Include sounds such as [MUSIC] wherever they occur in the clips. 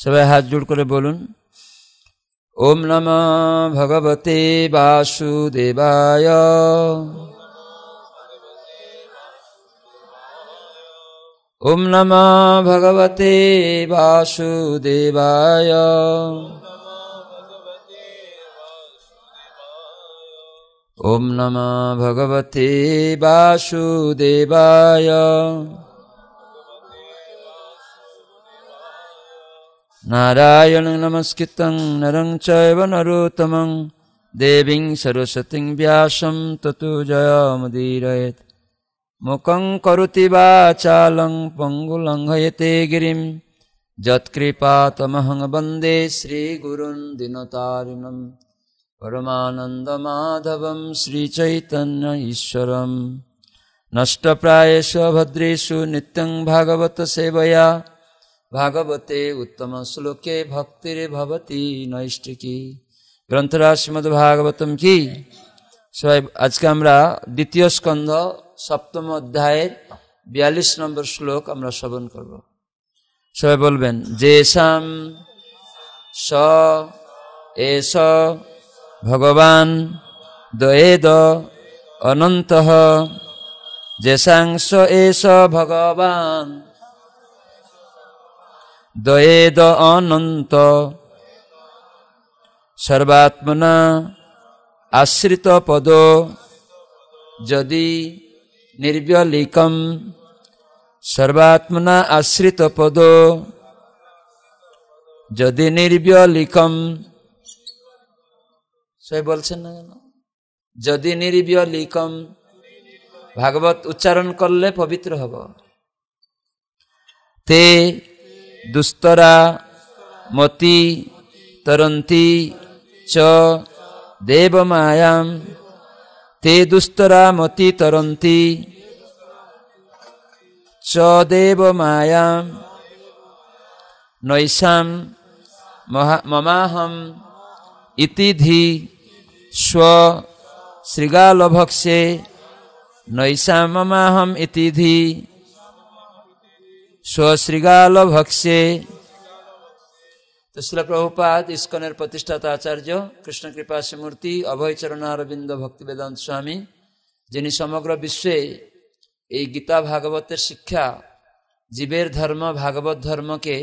সবাই হাত জোড় করে বলুন ওম নম ভগবতে বাসুদেবায় ওম নম ভগবতে বাসুদেবায় ওম নম ভগবতে বাসুদেবায় नारायणं नमस्कृतं नरं चैव नरोत्तमं देवीं सरस्वतीं व्यासं ततु मुकं मुखं करोति वाचालं पङ्गुलङ्घयते गिरिं यत्कृपातमहं वन्दे श्रीगुरुन्दिनतारिणं परमानन्दमाधवं नष्टप्रायेषु भद्रेषु नित्यं भागवतसेवया ভাগবতে উত্তম শ্লোকে ভক্তির ভবতি নৈষ্টিকি গ্রন্থরাজ শ্রীমদ ভাগবতম কি সবাই আজকে আমরা দ্বিতীয় স্কন্ধ সপ্তম অধ্যায়ের বিয়াল্লিশ নম্বর শ্লোক আমরা শ্রবণ করব সবাই বলবেন যে শাম স স ভগবান দয়েদ অনন্ত এ স ভগবান দয়েদ অনন্ত সর্বাত্মনা আশ্রিত পদ যদি নির্বলিকম সর্বাত্মনা আশ্রিত পদ যদি নির্বলিকম সে বলছেন না কেন যদি নির্বলিকম ভাগবত উচ্চারণ করলে পবিত্র হব তে দুস্তরা মতি তরন্তি চ দেবমায়াম তে দুস্তরা মতি তরন্তি চ দেবমায়াম নৈশাম মমাহম ইতিধি স্ব শৃগালভক্ষে নৈশাম মমাহম ইতিধি সশ্রীগাল ভক্সে তো শিলাপ্রভুপাত ইস্কনের প্রতিষ্ঠাতা আচার্য কৃষ্ণ কৃপা মূর্তি অভয়চরণারবিন্দ ভক্তি বেদান্ত স্বামী যিনি সমগ্র বিশ্বে এই গীতা ভাগবতের শিক্ষা জীবের ধর্ম ভাগবত ধর্মকে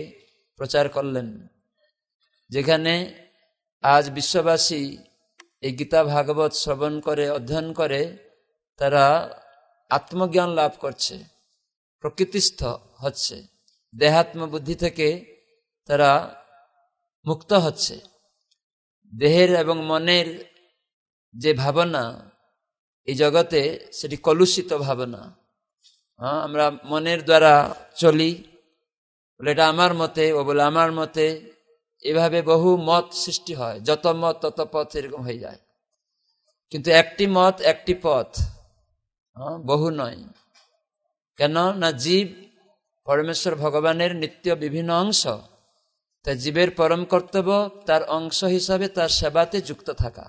প্রচার করলেন যেখানে আজ বিশ্ববাসী এই গীতা ভাগবত শ্রবণ করে অধ্যয়ন করে তারা আত্মজ্ঞান লাভ করছে প্রকৃতিস্থ হচ্ছে দেহাত্ম বুদ্ধি থেকে তারা মুক্ত হচ্ছে দেহের এবং মনের যে ভাবনা এই জগতে সেটি কলুষিত ভাবনা হ্যাঁ আমরা মনের দ্বারা চলি বলে এটা আমার মতে ও বলে আমার মতে এভাবে বহু মত সৃষ্টি হয় যত মত তত পথ এরকম হয়ে যায় কিন্তু একটি মত একটি পথ হ্যাঁ, বহু নয় কেন না জীব পরমেশ্বর ভগবানের নিত্য বিভিন্ন অংশ তা জীবের পরম কর্তব্য তার অংশ হিসাবে তার সেবাতে যুক্ত থাকা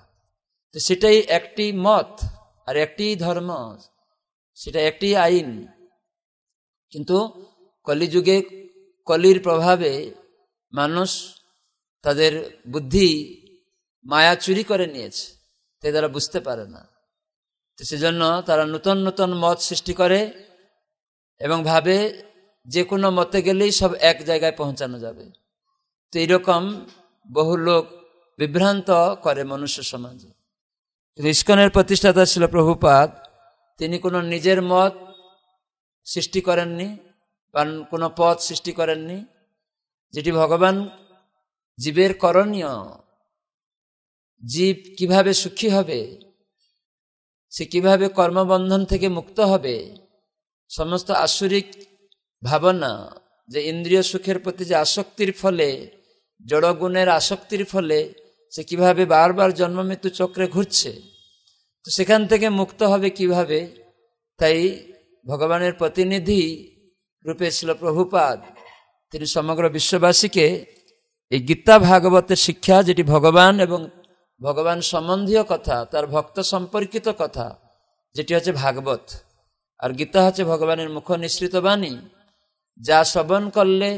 তো সেটাই একটি মত আর একটি ধর্ম সেটা একটি আইন কিন্তু কলিযুগে কলির প্রভাবে মানুষ তাদের বুদ্ধি মায়া চুরি করে নিয়েছে তাই তারা বুঝতে পারে না তো সেজন্য তারা নূতন নূতন মত সৃষ্টি করে এবং ভাবে যে কোনো মতে গেলেই সব এক জায়গায় পৌঁছানো যাবে তো এরকম বহু লোক বিভ্রান্ত করে মনুষ্য সমাজে ইস্কনের প্রতিষ্ঠাতা ছিল প্রভুপাত তিনি কোনো নিজের মত সৃষ্টি করেননি কারণ কোনো পথ সৃষ্টি করেননি যেটি ভগবান জীবের করণীয় জীব কিভাবে সুখী হবে সে কিভাবে কর্মবন্ধন থেকে মুক্ত হবে সমস্ত আসুরিক ভাবনা যে ইন্দ্রিয় সুখের প্রতি যে আসক্তির ফলে জড়গুণের আসক্তির ফলে সে কিভাবে বারবার জন্ম মৃত্যু চক্রে ঘুরছে তো সেখান থেকে মুক্ত হবে কিভাবে তাই ভগবানের প্রতিনিধি রূপে ছিল প্রভুপাদ তিনি সমগ্র বিশ্ববাসীকে এই গীতা ভাগবতের শিক্ষা যেটি ভগবান এবং ভগবান সম্বন্ধীয় কথা তার ভক্ত সম্পর্কিত কথা যেটি হচ্ছে ভাগবত আর গীতা হচ্ছে ভগবানের মুখ নিঃসৃত বাণী যা শ্রবণ করলে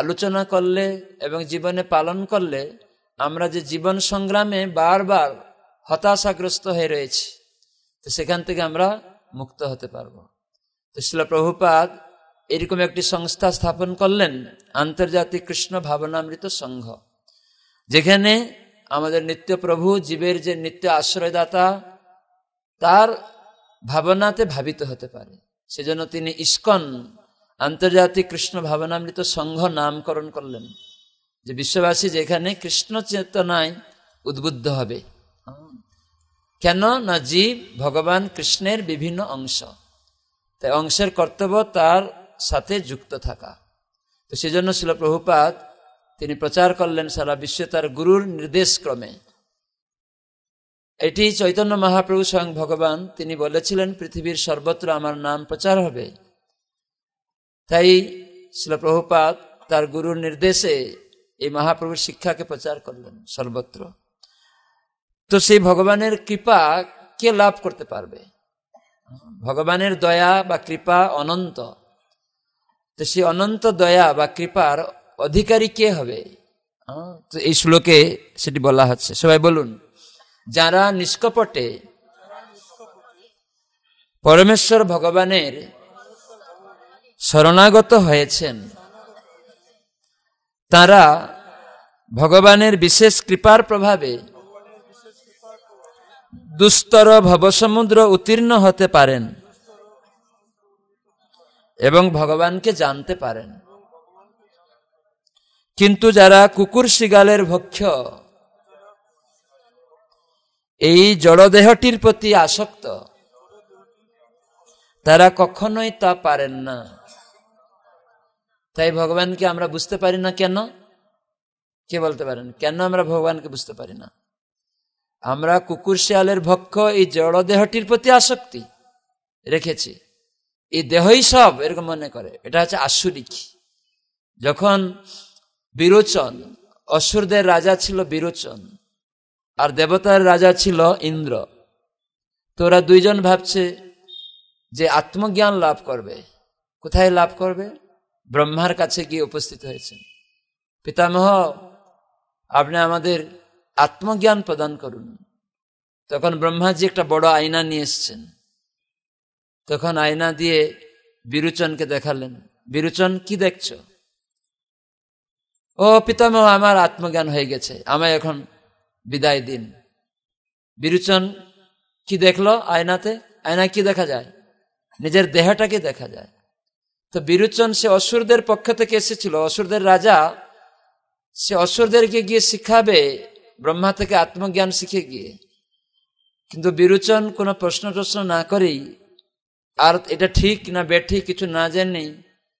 আলোচনা করলে এবং জীবনে পালন করলে আমরা যে জীবন সংগ্রামে বারবার হতাশাগ্রস্ত হয়ে রয়েছি তো সেখান থেকে আমরা মুক্ত হতে পারব তো শিলা প্রভুপাদ এরকম একটি সংস্থা স্থাপন করলেন আন্তর্জাতিক কৃষ্ণ ভাবনামৃত সংঘ যেখানে আমাদের নিত্য প্রভু জীবের যে নিত্য আশ্রয়দাতা তার ভাবনাতে ভাবিত হতে পারে সেজন্য তিনি ইস্কন আন্তর্জাতিক কৃষ্ণ ভাবনামৃত সংঘ নামকরণ করলেন যে বিশ্ববাসী যেখানে কৃষ্ণ চেতনায় উদ্বুদ্ধ হবে কেন না জীব ভগবান কৃষ্ণের বিভিন্ন অংশ তাই অংশের কর্তব্য তার সাথে যুক্ত থাকা তো সেজন্য ছিল প্রভুপাত তিনি প্রচার করলেন সারা বিশ্বে তার গুরুর নির্দেশক্রমে এটি চৈতন্য মহাপ্রভু স্বয়ং ভগবান তিনি বলেছিলেন পৃথিবীর সর্বত্র আমার নাম প্রচার হবে তাই প্রভুপাত তার গুরুর নির্দেশে এই মহাপ্রভুর শিক্ষাকে প্রচার করলেন সর্বত্র তো সেই ভগবানের কৃপা কে লাভ করতে পারবে ভগবানের দয়া বা কৃপা অনন্ত তো সেই অনন্ত দয়া বা কৃপার অধিকারী কে হবে তো এই শ্লোকে সেটি বলা হচ্ছে সবাই বলুন যারা নিষ্কপটে পরমেশ্বর ভগবানের শরণাগত হয়েছেন তারা ভগবানের বিশেষ কৃপার প্রভাবে দুস্তর ভবসমুদ্র উত্তীর্ণ হতে পারেন এবং ভগবানকে জানতে পারেন কিন্তু যারা কুকুর শিগালের ভক্ষ এই জড়দেহটির প্রতি আসক্ত তারা কখনোই তা পারেন না তাই ভগবানকে আমরা বুঝতে পারি না কেন কে বলতে পারেন কেন আমরা ভগবানকে বুঝতে পারি না আমরা কুকুর শিয়ালের ভক্ষ এই জড়দেহটির প্রতি আসক্তি রেখেছি এই দেহই সব এরকম মনে করে এটা হচ্ছে আসুরিক যখন বিরোচন অসুরদের রাজা ছিল বিরোচন আর দেবতার রাজা ছিল ইন্দ্র তোরা দুইজন ভাবছে যে আত্মজ্ঞান লাভ করবে কোথায় লাভ করবে ব্রহ্মার কাছে গিয়ে উপস্থিত হয়েছেন পিতামহ আপনি আমাদের আত্মজ্ঞান প্রদান করুন তখন ব্রহ্মাজি একটা বড় আয়না নিয়ে এসছেন তখন আয়না দিয়ে বিরুচনকে দেখালেন বিরুচন কি দেখছ ও পিতামহ আমার আত্মজ্ঞান হয়ে গেছে আমায় এখন বিদায় দিন বিরুচন কি দেখলো আয়নাতে আয়না কি দেখা যায় নিজের দেহটাকে দেখা যায় তো বিরোচন সে অসুরদের পক্ষ থেকে এসেছিল অসুরদের রাজা সে অসুরদেরকে গিয়ে শিখাবে ব্রহ্মা থেকে আত্মজ্ঞান শিখে গিয়ে কিন্তু বিরোচন কোনো প্রশ্ন টশ্ন না করেই আর এটা ঠিক না বেঠি কিছু না জেনেই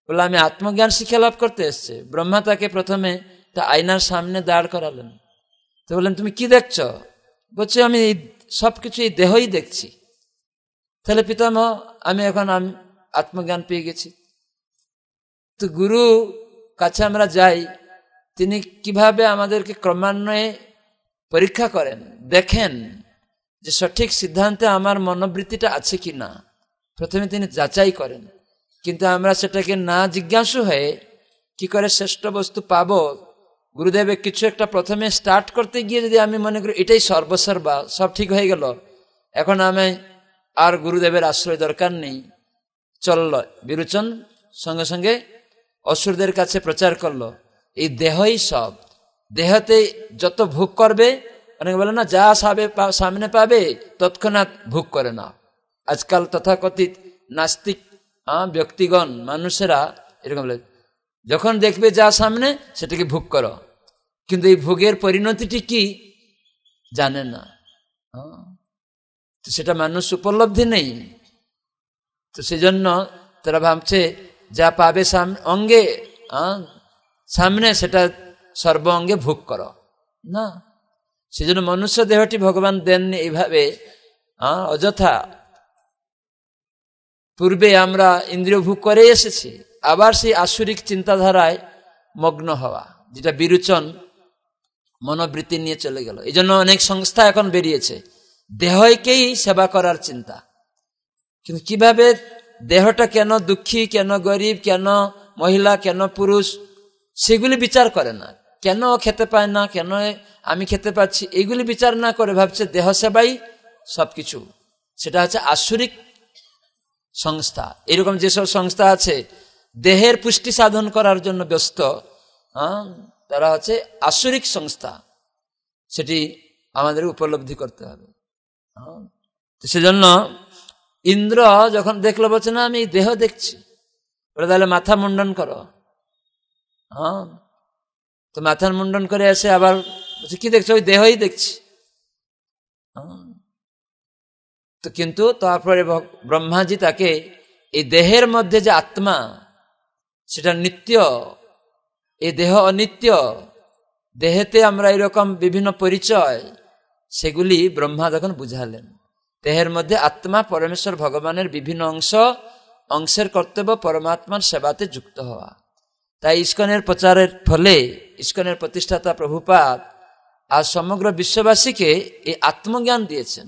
বলে আমি আত্মজ্ঞান শিক্ষা লাভ করতে এসছে ব্রহ্মা তাকে প্রথমে তা আয়নার সামনে দাঁড় করালেন তো বললেন তুমি কি দেখছ বলছে আমি এই সব কিছু এই দেহই দেখছি তাহলে পিতামহ আমি এখন আমি আত্মজ্ঞান পেয়ে গেছি তো গুরু কাছে আমরা যাই তিনি কিভাবে আমাদেরকে ক্রমান্বয়ে পরীক্ষা করেন দেখেন যে সঠিক সিদ্ধান্তে আমার মনোবৃত্তিটা আছে কি না প্রথমে তিনি যাচাই করেন কিন্তু আমরা সেটাকে না জিজ্ঞাসু হয়ে কি করে শ্রেষ্ঠ বস্তু পাব গুরুদেবের কিছু একটা প্রথমে স্টার্ট করতে গিয়ে যদি আমি মনে করি এটাই সর্বসর্বা সব ঠিক হয়ে গেল এখন আমি আর গুরুদেবের আশ্রয় দরকার নেই চলল বিরোচন সঙ্গে সঙ্গে অসুরদের কাছে প্রচার করলো এই দেহই সব দেহতে যত ভোগ করবে অনেকে বলে না যা সাবে সামনে পাবে তৎক্ষণাৎ ভোগ করে না আজকাল তথাকথিত নাস্তিক ব্যক্তিগণ মানুষেরা এরকম বলে যখন দেখবে যা সামনে সেটাকে ভোগ করো কিন্তু এই ভোগের পরিণতিটি কি জানে না সেটা মানুষ উপলব্ধি নেই তো সেজন্য তারা ভাবছে যা পাবে অঙ্গে সামনে সেটা সর্ব অঙ্গে ভোগ করো না সেজন্য মনুষ্য দেহটি ভগবান দেননি এইভাবে অযথা পূর্বে আমরা ইন্দ্রিয় ভোগ করে এসেছি আবার সেই আসুরিক চিন্তাধারায় মগ্ন হওয়া যেটা বিরোচন মনোবৃত্তি নিয়ে চলে গেল এই জন্য অনেক সংস্থা এখন বেরিয়েছে দেহকেই সেবা করার চিন্তা কিন্তু কিভাবে দেহটা কেন দুঃখী কেন গরিব কেন মহিলা কেন পুরুষ সেগুলি বিচার করে না কেন খেতে পায় না কেন আমি খেতে পাচ্ছি এগুলি বিচার না করে ভাবছে দেহ সেবাই সবকিছু সেটা হচ্ছে আসুরিক সংস্থা এরকম যেসব সংস্থা আছে দেহের পুষ্টি সাধন করার জন্য ব্যস্ত হ্যাঁ তারা হচ্ছে আসুরিক সংস্থা সেটি আমাদের উপলব্ধি করতে হবে সেজন্য ইন্দ্র যখন দেখলো বলছে না আমি দেহ দেখছি বলে তাহলে মাথা মুন্ডন করো হ্যাঁ তো মাথার মুন্ডন করে এসে আবার বলছে কি দেখছো ওই দেহই দেখছি হ্যাঁ। তো কিন্তু তারপরে ব্রহ্মাজি তাকে এই দেহের মধ্যে যে আত্মা সেটা নিত্য এই দেহ অনিত্য দেহেতে আমরা এরকম বিভিন্ন পরিচয় সেগুলি ব্রহ্মা যখন বুঝালেন দেহের মধ্যে আত্মা পরমেশ্বর ভগবানের বিভিন্ন অংশ অংশের কর্তব্য পরমাত্মার সেবাতে যুক্ত হওয়া তাই ইস্কনের প্রচারের ফলে ইস্কনের প্রতিষ্ঠাতা প্রভুপাত আর সমগ্র বিশ্ববাসীকে এই আত্মজ্ঞান দিয়েছেন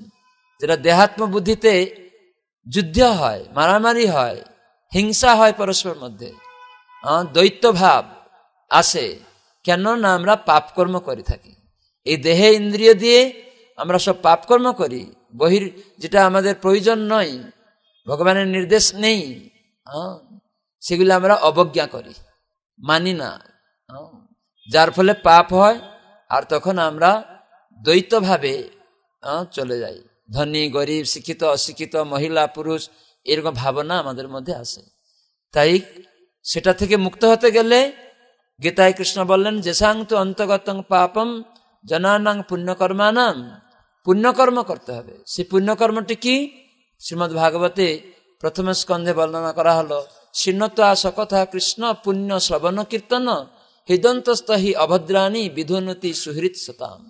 যেটা দেহাত্ম বুদ্ধিতে যুদ্ধ হয় মারামারি হয় হিংসা হয় পরস্পর মধ্যে দৈত্যভাব আসে কেন না আমরা পাপকর্ম করে থাকি এই দেহে ইন্দ্রিয় দিয়ে আমরা সব পাপকর্ম করি বহির যেটা আমাদের প্রয়োজন নয় ভগবানের নির্দেশ নেই সেগুলো আমরা অবজ্ঞা করি মানি না যার ফলে পাপ হয় আর তখন আমরা দ্বৈতভাবে চলে যাই ধনী গরিব শিক্ষিত অশিক্ষিত মহিলা পুরুষ এরকম ভাবনা আমাদের মধ্যে আসে তাই সেটা থেকে মুক্ত হতে গেলে গীতায় কৃষ্ণ বললেন যেসাং তো অন্তগত পাপম জনানাং পুণ্যকর্মানাম পুণ্যকর্ম করতে হবে সেই পুণ্যকর্মটি কি শ্রীমদ ভাগবতে প্রথম স্কন্ধে বর্ণনা করা হলো শীর্ণতা সকথা কৃষ্ণ পুণ্য শ্রবণ কীর্তন হৃদন্তস্থ হি অভদ্রাণী বিধুনতি সুহৃত সতাম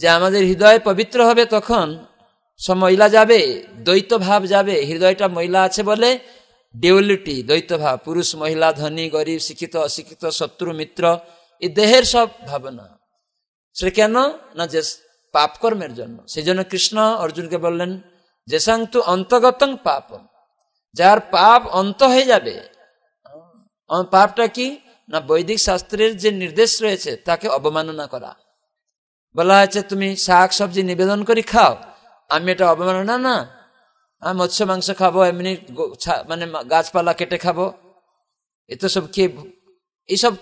যে আমাদের হৃদয় পবিত্র হবে তখন ময়লা যাবে দ্বৈত ভাব যাবে হৃদয়টা মহিলা আছে বলে ডিউলিটি দ্বৈত ভাব পুরুষ মহিলা ধনী গরিব শিক্ষিত অশিক্ষিত শত্রু মিত্র এ দেহের সব ভাবনা সেটা কেন না যে পাপকর্মের জন্য সেই জন্য কৃষ্ণ অর্জুনকে বললেন যেসাংতু অন্তগত পাপ যার পাপ অন্ত হয়ে যাবে পাপটা কি না বৈদিক শাস্ত্রের যে নির্দেশ রয়েছে তাকে অবমাননা করা বলা হয়েছে তুমি শাক সবজি নিবেদন করে খাও আমি এটা অবমাননা না আমি মৎস্য মাংস খাবো এমনি মানে গাছপালা কেটে খাবো এত সব কি এইসব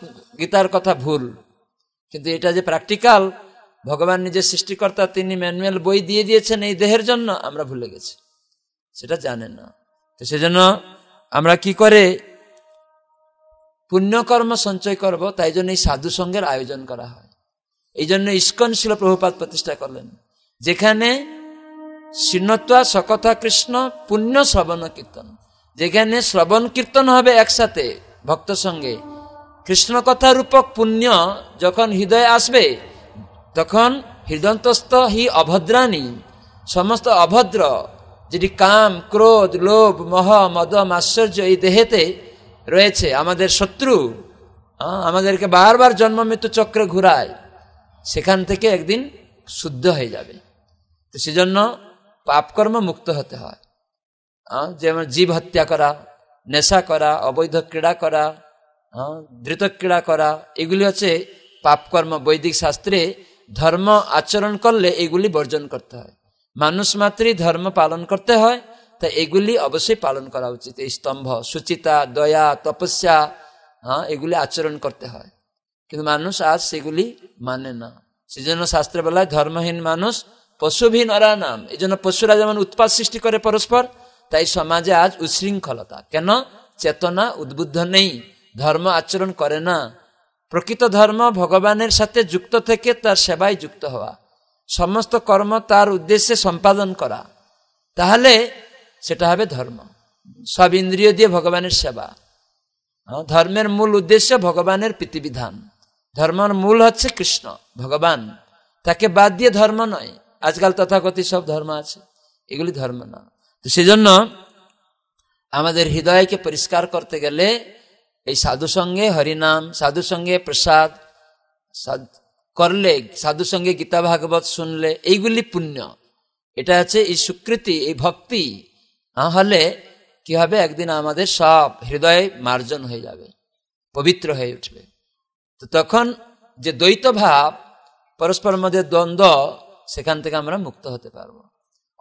গীতার কথা ভুল কিন্তু এটা যে প্র্যাকটিক্যাল ভগবান নিজের সৃষ্টিকর্তা তিনি ম্যানুয়াল বই দিয়ে দিয়েছেন এই দেহের জন্য আমরা ভুলে গেছি সেটা জানেন না তো সেজন্য আমরা কি করে পুণ্যকর্ম সঞ্চয় করব তাই জন্য এই সাধু সঙ্গের আয়োজন করা হয় এই জন্য ইস্কন শিল প্রভুপাত প্রতিষ্ঠা করলেন যেখানে শীর্ণত্বা সকথা কৃষ্ণ পুণ্য শ্রবণ কীর্তন যেখানে শ্রবণ কীর্তন হবে একসাথে ভক্ত সঙ্গে কৃষ্ণ কথা রূপক পুণ্য যখন হৃদয়ে আসবে তখন হৃদন্তস্থ হি অভদ্রাণী সমস্ত অভদ্র যেটি কাম ক্রোধ লোভ মহ মদ আশ্চর্য এই দেহেতে রয়েছে আমাদের শত্রু আমাদেরকে বারবার জন্ম মৃত্যু চক্রে ঘুরায় সেখান থেকে একদিন শুদ্ধ হয়ে যাবে তো সেজন্য পাপকর্ম মুক্ত হতে হয় যেমন জীব হত্যা করা নেশা করা অবৈধ ক্রীড়া করা ধৃত ক্রীড়া করা এগুলি হচ্ছে পাপকর্ম বৈদিক শাস্ত্রে ধর্ম আচরণ করলে এগুলি বর্জন করতে হয় মানুষ মাত্রই ধর্ম পালন করতে হয় তা এগুলি অবশ্যই পালন করা উচিত এই স্তম্ভ সুচিতা দয়া তপস্যা হ্যাঁ এগুলি আচরণ করতে হয় কিন্তু মানুষ আজ সেগুলি মানে না সেজন্য শাস্ত্রে বলায় ধর্মহীন মানুষ পশুভীন অরা নাম এই জন্য পশুরা যেমন উৎপাদ সৃষ্টি করে পরস্পর তাই সমাজে আজ উচ্ছৃঙ্খলতা কেন চেতনা উদ্বুদ্ধ নেই ধর্ম আচরণ করে না প্রকৃত ধর্ম ভগবানের সাথে যুক্ত থেকে তার সেবায় যুক্ত হওয়া সমস্ত কর্ম তার উদ্দেশ্যে সম্পাদন করা তাহলে সেটা হবে ধর্ম সব ইন্দ্রিয় দিয়ে ভগবানের সেবা হ্যাঁ, ধর্মের মূল উদ্দেশ্য ভগবানের পৃথিবিধান ধর্মের মূল হচ্ছে কৃষ্ণ ভগবান তাকে বাদ দিয়ে ধর্ম নয় আজকাল তথাকথি সব ধর্ম আছে এগুলি ধর্ম না তো সেজন্য আমাদের হৃদয়কে পরিষ্কার করতে গেলে এই সাধু সঙ্গে হরিনাম সাধু সঙ্গে প্রসাদ করলে সাধু সঙ্গে গীতা ভাগবত শুনলে এইগুলি পুণ্য এটা আছে এই স্বীকৃতি এই ভক্তি না হলে কি হবে একদিন আমাদের সব হৃদয়ে মার্জন হয়ে যাবে পবিত্র হয়ে উঠবে তো তখন যে দ্বৈত ভাব পরস্পর মধ্যে দ্বন্দ্ব সেখান থেকে আমরা মুক্ত হতে পারবো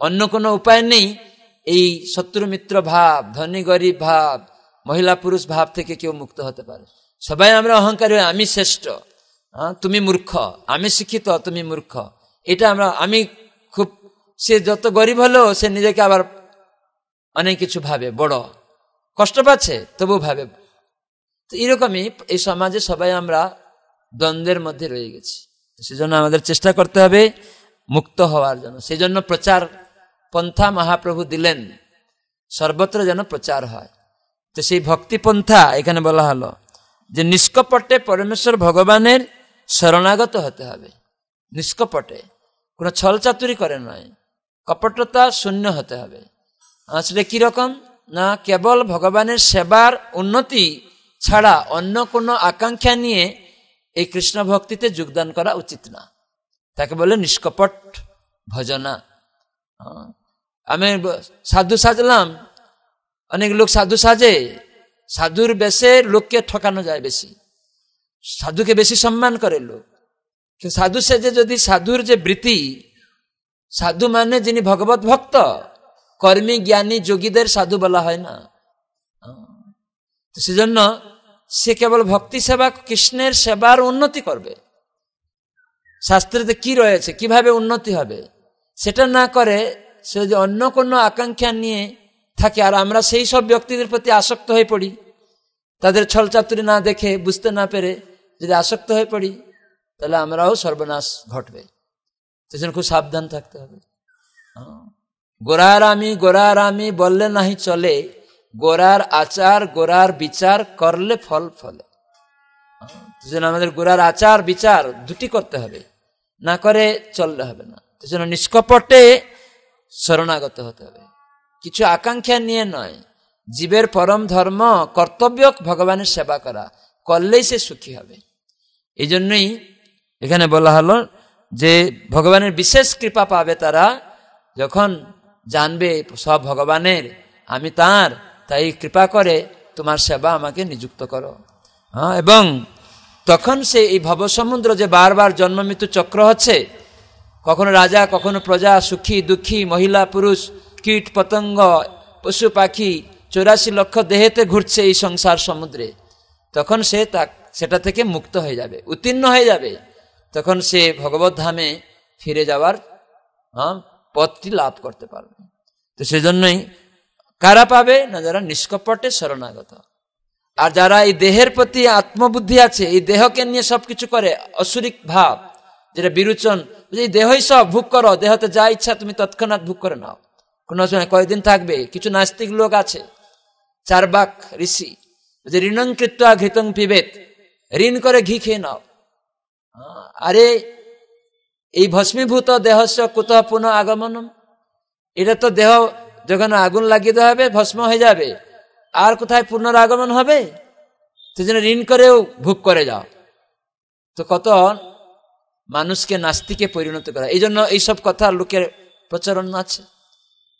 অন্য কোনো উপায় নেই এই শত্রু মিত্র ভাব ধনী গরিব ভাব মহিলা পুরুষ ভাব থেকে কেউ মুক্ত হতে পারে সবাই আমরা অহংকার আমি শ্রেষ্ঠ হ্যাঁ, তুমি মূর্খ আমি শিক্ষিত তুমি মূর্খ এটা আমরা আমি খুব সে যত গরিব হলো সে নিজেকে আবার অনেক কিছু ভাবে বড় কষ্ট পাচ্ছে তবু ভাবে তো এরকমই এই সমাজে সবাই আমরা দ্বন্দ্বের মধ্যে রয়ে গেছি সেজন্য আমাদের চেষ্টা করতে হবে মুক্ত হওয়ার জন্য সেই জন্য প্রচার পন্থা মহাপ্রভু দিলেন সর্বত্র যেন প্রচার হয় তো সেই ভক্তিপন্থা এখানে বলা হলো যে নিষ্কপটে পরমেশ্বর ভগবানের শরণাগত হতে হবে নিষ্কপটে কোনো ছল চাতুরি করে নয় কপটতা শূন্য হতে হবে আসলে কীরকম না কেবল ভগবানের সেবার উন্নতি ছাড়া অন্য কোনো আকাঙ্ক্ষা নিয়ে এই কৃষ্ণ ভক্তিতে যোগদান করা উচিত না তাকে বলে নিষ্কপট ভজনা আমি সাধু সাজলাম অনেক লোক সাধু সাজে সাধুর বেশে লোককে ঠকানো যায় বেশি সাধুকে বেশি সম্মান করে লোক কিন্তু সাধু সেজে যদি সাধুর যে বৃত্তি সাধু মানে যিনি ভগবত ভক্ত কর্মী জ্ঞানী যোগীদের সাধু বলা হয় না তো সেজন্য সে কেবল ভক্তি সেবা কৃষ্ণের সেবার উন্নতি করবে শাস্ত্রেতে কি রয়েছে কিভাবে উন্নতি হবে সেটা না করে সে যদি অন্য কোনো আকাঙ্ক্ষা নিয়ে থাকে আর আমরা সেই সব ব্যক্তিদের প্রতি আসক্ত হয়ে পড়ি তাদের ছলচাতুরি না দেখে বুঝতে না পেরে যদি আসক্ত হয়ে পড়ি তাহলে আমরাও সর্বনাশ ঘটবে সেজন্য খুব সাবধান থাকতে হবে হ্যাঁ। গোড়ার আমি গোড়ার আমি বললে নাহি চলে গোড়ার আচার গোড়ার বিচার করলে ফল ফলে হ্যাঁ। সেজন্য আমাদের গোড়ার আচার বিচার দুটি করতে হবে না করে চললে হবে না সেজন্য নিষ্কপটে শরণাগত হতে হবে কিছু আকাঙ্ক্ষা নিয়ে নয় জীবের পরম ধর্ম কর্তব্য ভগবানের সেবা করা করলেই সে সুখী হবে এই জন্যই এখানে বলা হলো যে ভগবানের বিশেষ কৃপা পাবে তারা যখন জানবে সব ভগবানের আমি তার তাই কৃপা করে তোমার সেবা আমাকে নিযুক্ত করো হ্যাঁ এবং তখন সে এই ভবসমুদ্র যে বারবার জন্ম মৃত্যু চক্র হচ্ছে কখনো রাজা কখনো প্রজা সুখী দুঃখী মহিলা পুরুষ কীট পতঙ্গ পশু পাখি চৌরাশি লক্ষ দেহেতে ঘুরছে এই সংসার সমুদ্রে তখন সে তা সেটা থেকে মুক্ত হয়ে যাবে উত্তীর্ণ হয়ে যাবে তখন সে ভগবত ধামে ফিরে যাওয়ার পথটি লাভ করতে পারবে তো সেজন্যই কারা পাবে না যারা নিষ্কপটে শরণাগত আর যারা এই দেহের প্রতি আত্মবুদ্ধি আছে এই দেহকে নিয়ে সব কিছু করে অসুরিক ভাব যেটা বিরুচন এই দেহই সব ভোগ করো দেহতে যা ইচ্ছা তুমি তৎক্ষণাৎ ভোগ করে নাও কোনো সময় কয়েকদিন থাকবে কিছু নাস্তিক লোক আছে চারবাক ঋষি যে ঋণঙ্কৃত ঘৃতং পিবেত ঋণ করে ঘি খেয়ে নাও আরে এই ভস্মীভূত দেহস্য কুত পুনঃ আগমন এটা তো দেহ যখন আগুন লাগিয়ে দেওয়া হবে ভস্ম হয়ে যাবে আর কোথায় আগমন হবে সেজন্য ঋণ করেও ভোগ করে যাও তো কত মানুষকে নাস্তিকে পরিণত করা এই জন্য এইসব কথা লোকের প্রচলন আছে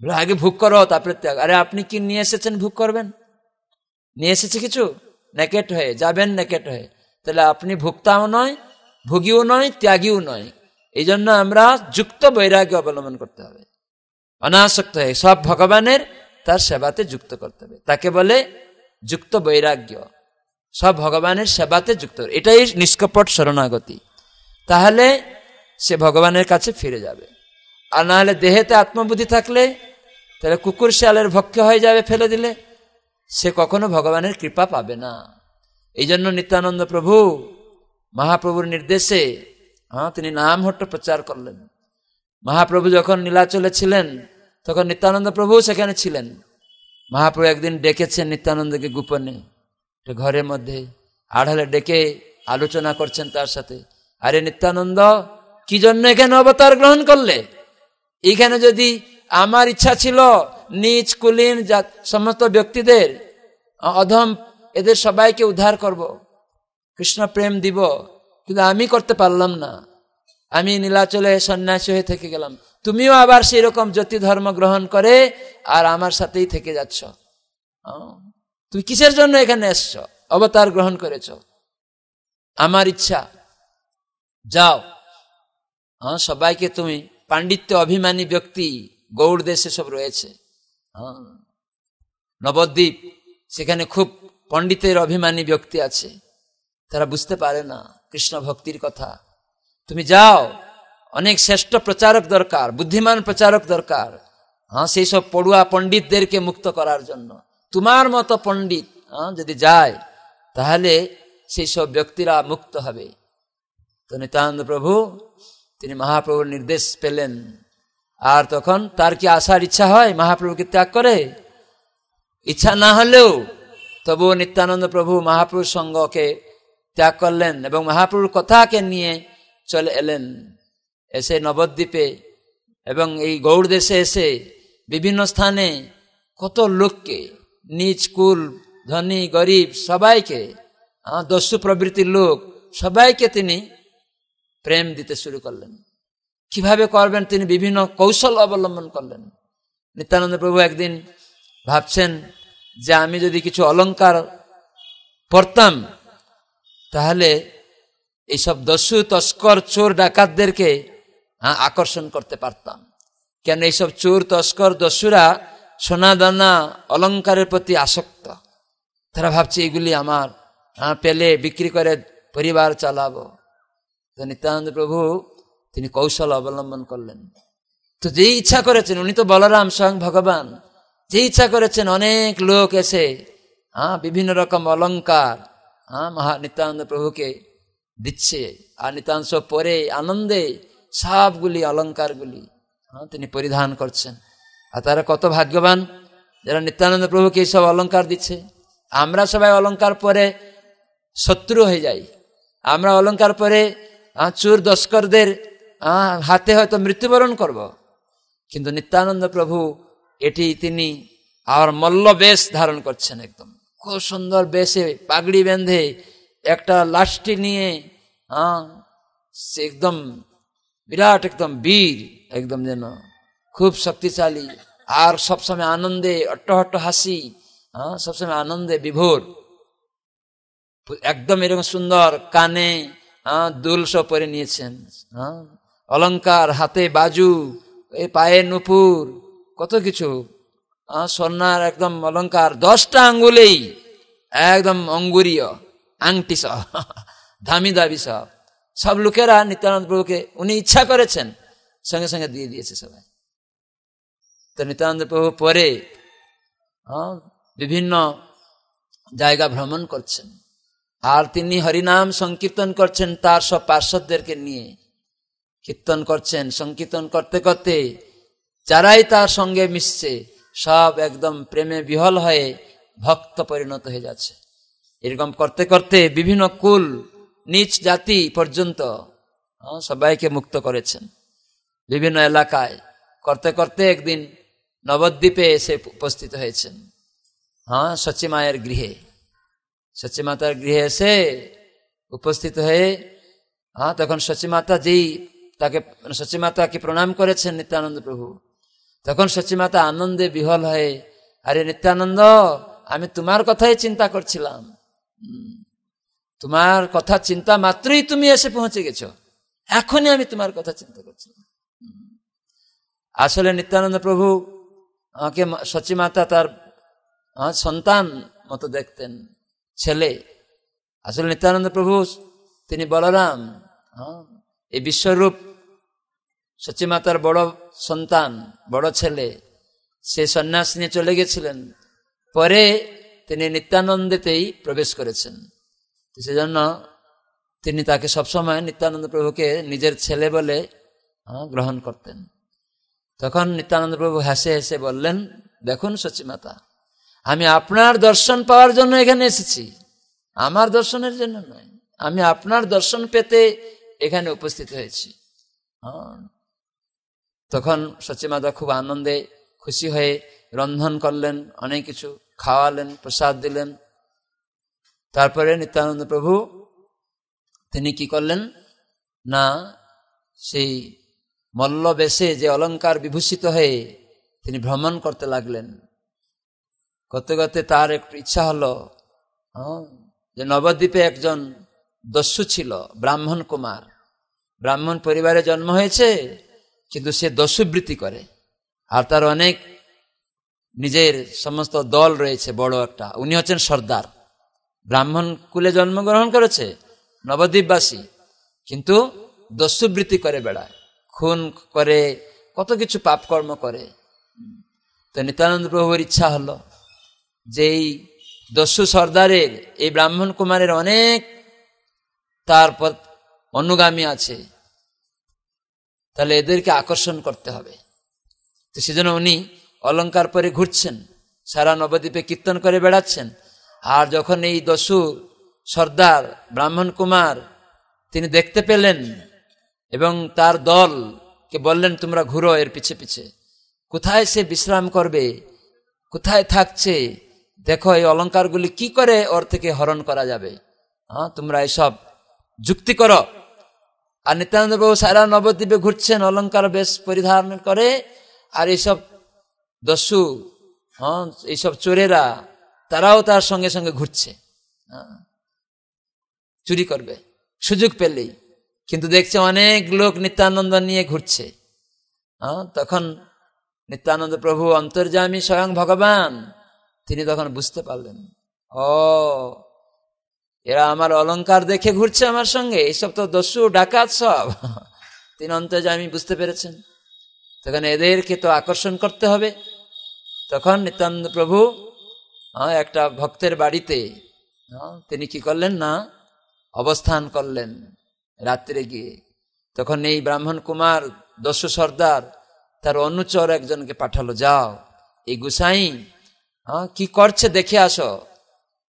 বলে আগে ভোগ করো তারপরে ত্যাগ আরে আপনি কি নিয়ে এসেছেন ভোগ করবেন নিয়ে এসেছে কিছু নেকেট হয়ে যাবেন নেকেট হয়ে তাহলে আপনি ভোক্তাও নয় ভোগীও নয় ত্যাগীও নয় এই জন্য আমরা যুক্ত বৈরাগ্য অবলম্বন করতে হবে অনাসক্ত হয়ে সব ভগবানের তার সেবাতে যুক্ত করতে হবে তাকে বলে যুক্ত বৈরাগ্য সব ভগবানের সেবাতে যুক্ত এটাই নিষ্কপট শরণাগতি তাহলে সে ভগবানের কাছে ফিরে যাবে আর না হলে দেহেতে আত্মবুদ্ধি থাকলে তাহলে কুকুর শিয়ালের ভক্ষ্য হয়ে যাবে ফেলে দিলে সে কখনো ভগবানের কৃপা পাবে না এই জন্য নিত্যানন্দ প্রভু মহাপ্রভুর নির্দেশে হ্যাঁ তিনি নাম হট্ট প্রচার করলেন মহাপ্রভু যখন নীলাচলে ছিলেন তখন নিত্যানন্দ প্রভু সেখানে ছিলেন মহাপ্রভু একদিন ডেকেছেন নিত্যানন্দকে গোপনে ঘরের মধ্যে আড়ালে ডেকে আলোচনা করছেন তার সাথে আরে নিত্যানন্দ কি জন্য এখানে অবতার গ্রহণ করলে এখানে যদি আমার ইচ্ছা ছিল নিজ কুলিন সমস্ত ব্যক্তিদের অধম এদের সবাইকে উদ্ধার করব। কৃষ্ণ প্রেম দিব কিন্তু আমি করতে পারলাম না আমি নীলাচলে সন্ন্যাসী হয়ে থেকে গেলাম তুমিও আবার সেই রকম জ্যোতি ধর্ম গ্রহণ করে আর আমার সাথেই থেকে যাচ্ছ তুমি কিসের জন্য এখানে এসছ অবতার গ্রহণ করেছ আমার ইচ্ছা যাও হ্যাঁ সবাইকে তুমি পাণ্ডিত্য অভিমানী ব্যক্তি গৌড় দেশে সব রয়েছে হ্যাঁ। নবদ্বীপ সেখানে খুব পণ্ডিতের অভিমানী ব্যক্তি আছে তারা বুঝতে পারে না কৃষ্ণ ভক্তির কথা তুমি যাও অনেক শ্রেষ্ঠ প্রচারক দরকার বুদ্ধিমান প্রচারক দরকার হ্যাঁ সেই সব পড়ুয়া পণ্ডিতদেরকে মুক্ত করার জন্য তোমার মতো পণ্ডিত হ্যাঁ যদি যায় তাহলে সেই সব ব্যক্তিরা মুক্ত হবে তো নিতান্ত প্রভু তিনি মহাপ্রভুর নির্দেশ পেলেন আর তখন তার কি আসার ইচ্ছা হয় মহাপ্রভুকে ত্যাগ করে ইচ্ছা না হলেও তবুও নিত্যানন্দ প্রভু মহাপ্রভুর সঙ্গকে ত্যাগ করলেন এবং মহাপ্রভুর কথাকে নিয়ে চলে এলেন এসে নবদ্বীপে এবং এই গৌড় দেশে এসে বিভিন্ন স্থানে কত লোককে নিজ কুল ধনী গরিব সবাইকে দস্যু প্রবৃত্তির লোক সবাইকে তিনি প্রেম দিতে শুরু করলেন কিভাবে করবেন তিনি বিভিন্ন কৌশল অবলম্বন করলেন নিত্যানন্দ প্রভু একদিন ভাবছেন যে আমি যদি কিছু অলঙ্কার পড়তাম তাহলে এইসব দস্যু তস্কর চোর ডাকাতদেরকে আকর্ষণ করতে পারতাম কেন এইসব চোর তস্কর দস্যুরা সোনাদানা দানা অলঙ্কারের প্রতি আসক্ত তারা ভাবছে এগুলি আমার পেলে বিক্রি করে পরিবার চালাবো তো নিত্যানন্দ প্রভু তিনি কৌশল অবলম্বন করলেন তো যেই ইচ্ছা করেছেন উনি তো বলরাম স্বয়ং ভগবান যে ইচ্ছা করেছেন অনেক লোক এসে হ্যাঁ বিভিন্ন রকম অলঙ্কার হ্যাঁ মহা নিত্যানন্দ প্রভুকে দিচ্ছে আর নিতাংশ পরে আনন্দে সবগুলি অলঙ্কারগুলি হ্যাঁ তিনি পরিধান করছেন আর তারা কত ভাগ্যবান যারা নিত্যানন্দ প্রভুকে এইসব অলঙ্কার দিচ্ছে আমরা সবাই অলঙ্কার পরে শত্রু হয়ে যাই আমরা অলঙ্কার পরে চোর দস্করদের হাতে হয়তো মৃত্যুবরণ করব। কিন্তু নিত্যানন্দ প্রভু এটি তিনি আর মল্ল বেশ ধারণ করছেন একদম খুব সুন্দর বেশে পাগড়ি বেঁধে একটা লাশটি নিয়ে হ্যাঁ সে একদম বিরাট একদম বীর একদম যেন খুব শক্তিশালী আর সবসময় আনন্দে অট্টহট্ট হাসি হ্যাঁ সবসময় আনন্দে বিভোর একদম এরকম সুন্দর কানে হ্যাঁ দুলস পরে নিয়েছেন হ্যাঁ অলঙ্কার হাতে বাজু এ পায়ে নুপুর কত কিছু সন্ন্যার একদম অলঙ্কার দশটা আঙ্গুলেই একদম অঙ্গুরীয় আংটি সব [LAUGHS] ধামি দাবি সব সব লোকেরা নিত্যানন্দ প্রভুকে উনি ইচ্ছা করেছেন সঙ্গে সঙ্গে দিয়ে দিয়েছে সবাই তো নিত্যানন্দ প্রভু পরে হ্যাঁ, বিভিন্ন জায়গা ভ্রমণ করছেন আর তিনি হরিনাম সংকীর্তন করছেন তার সব পার্শ্বদেরকে নিয়ে কীর্তন করছেন সংকীর্তন করতে করতে যারাই তার সঙ্গে মিশছে সব একদম প্রেমে বিহল হয়ে ভক্ত পরিণত হয়ে যাচ্ছে এরকম করতে করতে বিভিন্ন কুল নিচ জাতি পর্যন্ত সবাইকে মুক্ত করেছেন বিভিন্ন এলাকায় করতে করতে একদিন নবদ্বীপে এসে উপস্থিত হয়েছেন হ্যাঁ সচিমায়ের গৃহে মাতার গৃহে এসে উপস্থিত হয়ে হ্যাঁ তখন মাতা যেই তাকে মাতাকে প্রণাম করেছেন নিত্যানন্দ প্রভু তখন মাতা আনন্দে বিহল হয়ে আরে নিত্যানন্দ আমি তোমার কথাই চিন্তা করছিলাম তোমার কথা চিন্তা মাত্রই তুমি এসে পৌঁছে গেছো এখনই আমি তোমার কথা চিন্তা করছিলাম আসলে নিত্যানন্দ প্রভু আমাকে মাতা তার সন্তান মতো দেখতেন ছেলে আসলে নিত্যানন্দ প্রভু তিনি বলরাম হ্যাঁ, এই বিশ্বরূপ সচিমাতার বড় সন্তান বড় ছেলে সে সন্ন্যাস নিয়ে চলে গেছিলেন পরে তিনি নিত্যানন্দেতেই প্রবেশ করেছেন সেজন্য তিনি তাকে সবসময় নিত্যানন্দ প্রভুকে নিজের ছেলে বলে হ্যাঁ, গ্রহণ করতেন তখন নিত্যানন্দ প্রভু হেসে হেসে বললেন দেখুন সচিমাতা আমি আপনার দর্শন পাওয়ার জন্য এখানে এসেছি আমার দর্শনের জন্য নয় আমি আপনার দর্শন পেতে এখানে উপস্থিত হয়েছি তখন সচিমাদা খুব আনন্দে খুশি হয়ে রন্ধন করলেন অনেক কিছু খাওয়ালেন প্রসাদ দিলেন তারপরে নিত্যানন্দ প্রভু তিনি কি করলেন না সেই মল্লবেশে যে অলঙ্কার বিভূষিত হয়ে তিনি ভ্রমণ করতে লাগলেন করতে করতে তার একটু ইচ্ছা হলো যে নবদ্বীপে একজন দস্যু ছিল ব্রাহ্মণ কুমার ব্রাহ্মণ পরিবারে জন্ম হয়েছে কিন্তু সে দস্যুবৃত্তি করে আর তার অনেক নিজের সমস্ত দল রয়েছে বড় একটা উনি হচ্ছেন সর্দার ব্রাহ্মণ কুলে জন্মগ্রহণ করেছে নবদ্বীপবাসী কিন্তু দস্যুবৃত্তি করে বেড়ায় খুন করে কত কিছু পাপকর্ম করে তো নিত্যানন্দ প্রভুর ইচ্ছা হলো যেই দস্যু সর্দারের এই ব্রাহ্মণ কুমারের অনেক তার অনুগামী আছে তাহলে এদেরকে আকর্ষণ করতে হবে তো সেজন্য উনি অলঙ্কার পরে ঘুরছেন সারা নবদ্বীপে কীর্তন করে বেড়াচ্ছেন আর যখন এই দস্যু সর্দার ব্রাহ্মণ কুমার তিনি দেখতে পেলেন এবং তার দলকে বললেন তোমরা ঘুরো এর পিছে পিছে কোথায় সে বিশ্রাম করবে কোথায় থাকছে দেখো এই অলঙ্কারগুলি কি করে ওর থেকে হরণ করা যাবে হ্যাঁ তোমরা এসব যুক্তি করো আর নিত্যানন্দবাবু সারা নবদ্বীপে ঘুরছেন অলঙ্কার বেশ পরিধান করে আর এইসব দস্যু হ্যাঁ এইসব চোরেরা তারাও তার সঙ্গে সঙ্গে ঘুরছে চুরি করবে সুযোগ পেলেই কিন্তু দেখছে অনেক লোক নিত্যানন্দ নিয়ে ঘুরছে হ্যাঁ তখন নিত্যানন্দ প্রভু অন্তর্যামী স্বয়ং ভগবান তিনি তখন বুঝতে পারলেন ও এরা আমার অলঙ্কার দেখে ঘুরছে আমার সঙ্গে এইসব তো দস্যু ডাকাত সব [LAUGHS] তিনি আমি বুঝতে পেরেছেন তখন এদেরকে তো আকর্ষণ করতে হবে তখন নিতান্ত প্রভু একটা ভক্তের বাড়িতে তিনি কি করলেন না অবস্থান করলেন রাত্রে গিয়ে তখন এই ব্রাহ্মণ কুমার দস্যু সর্দার তার অনুচর একজনকে পাঠালো যাও এই গুসাই হ্যাঁ কি করছে দেখে আসো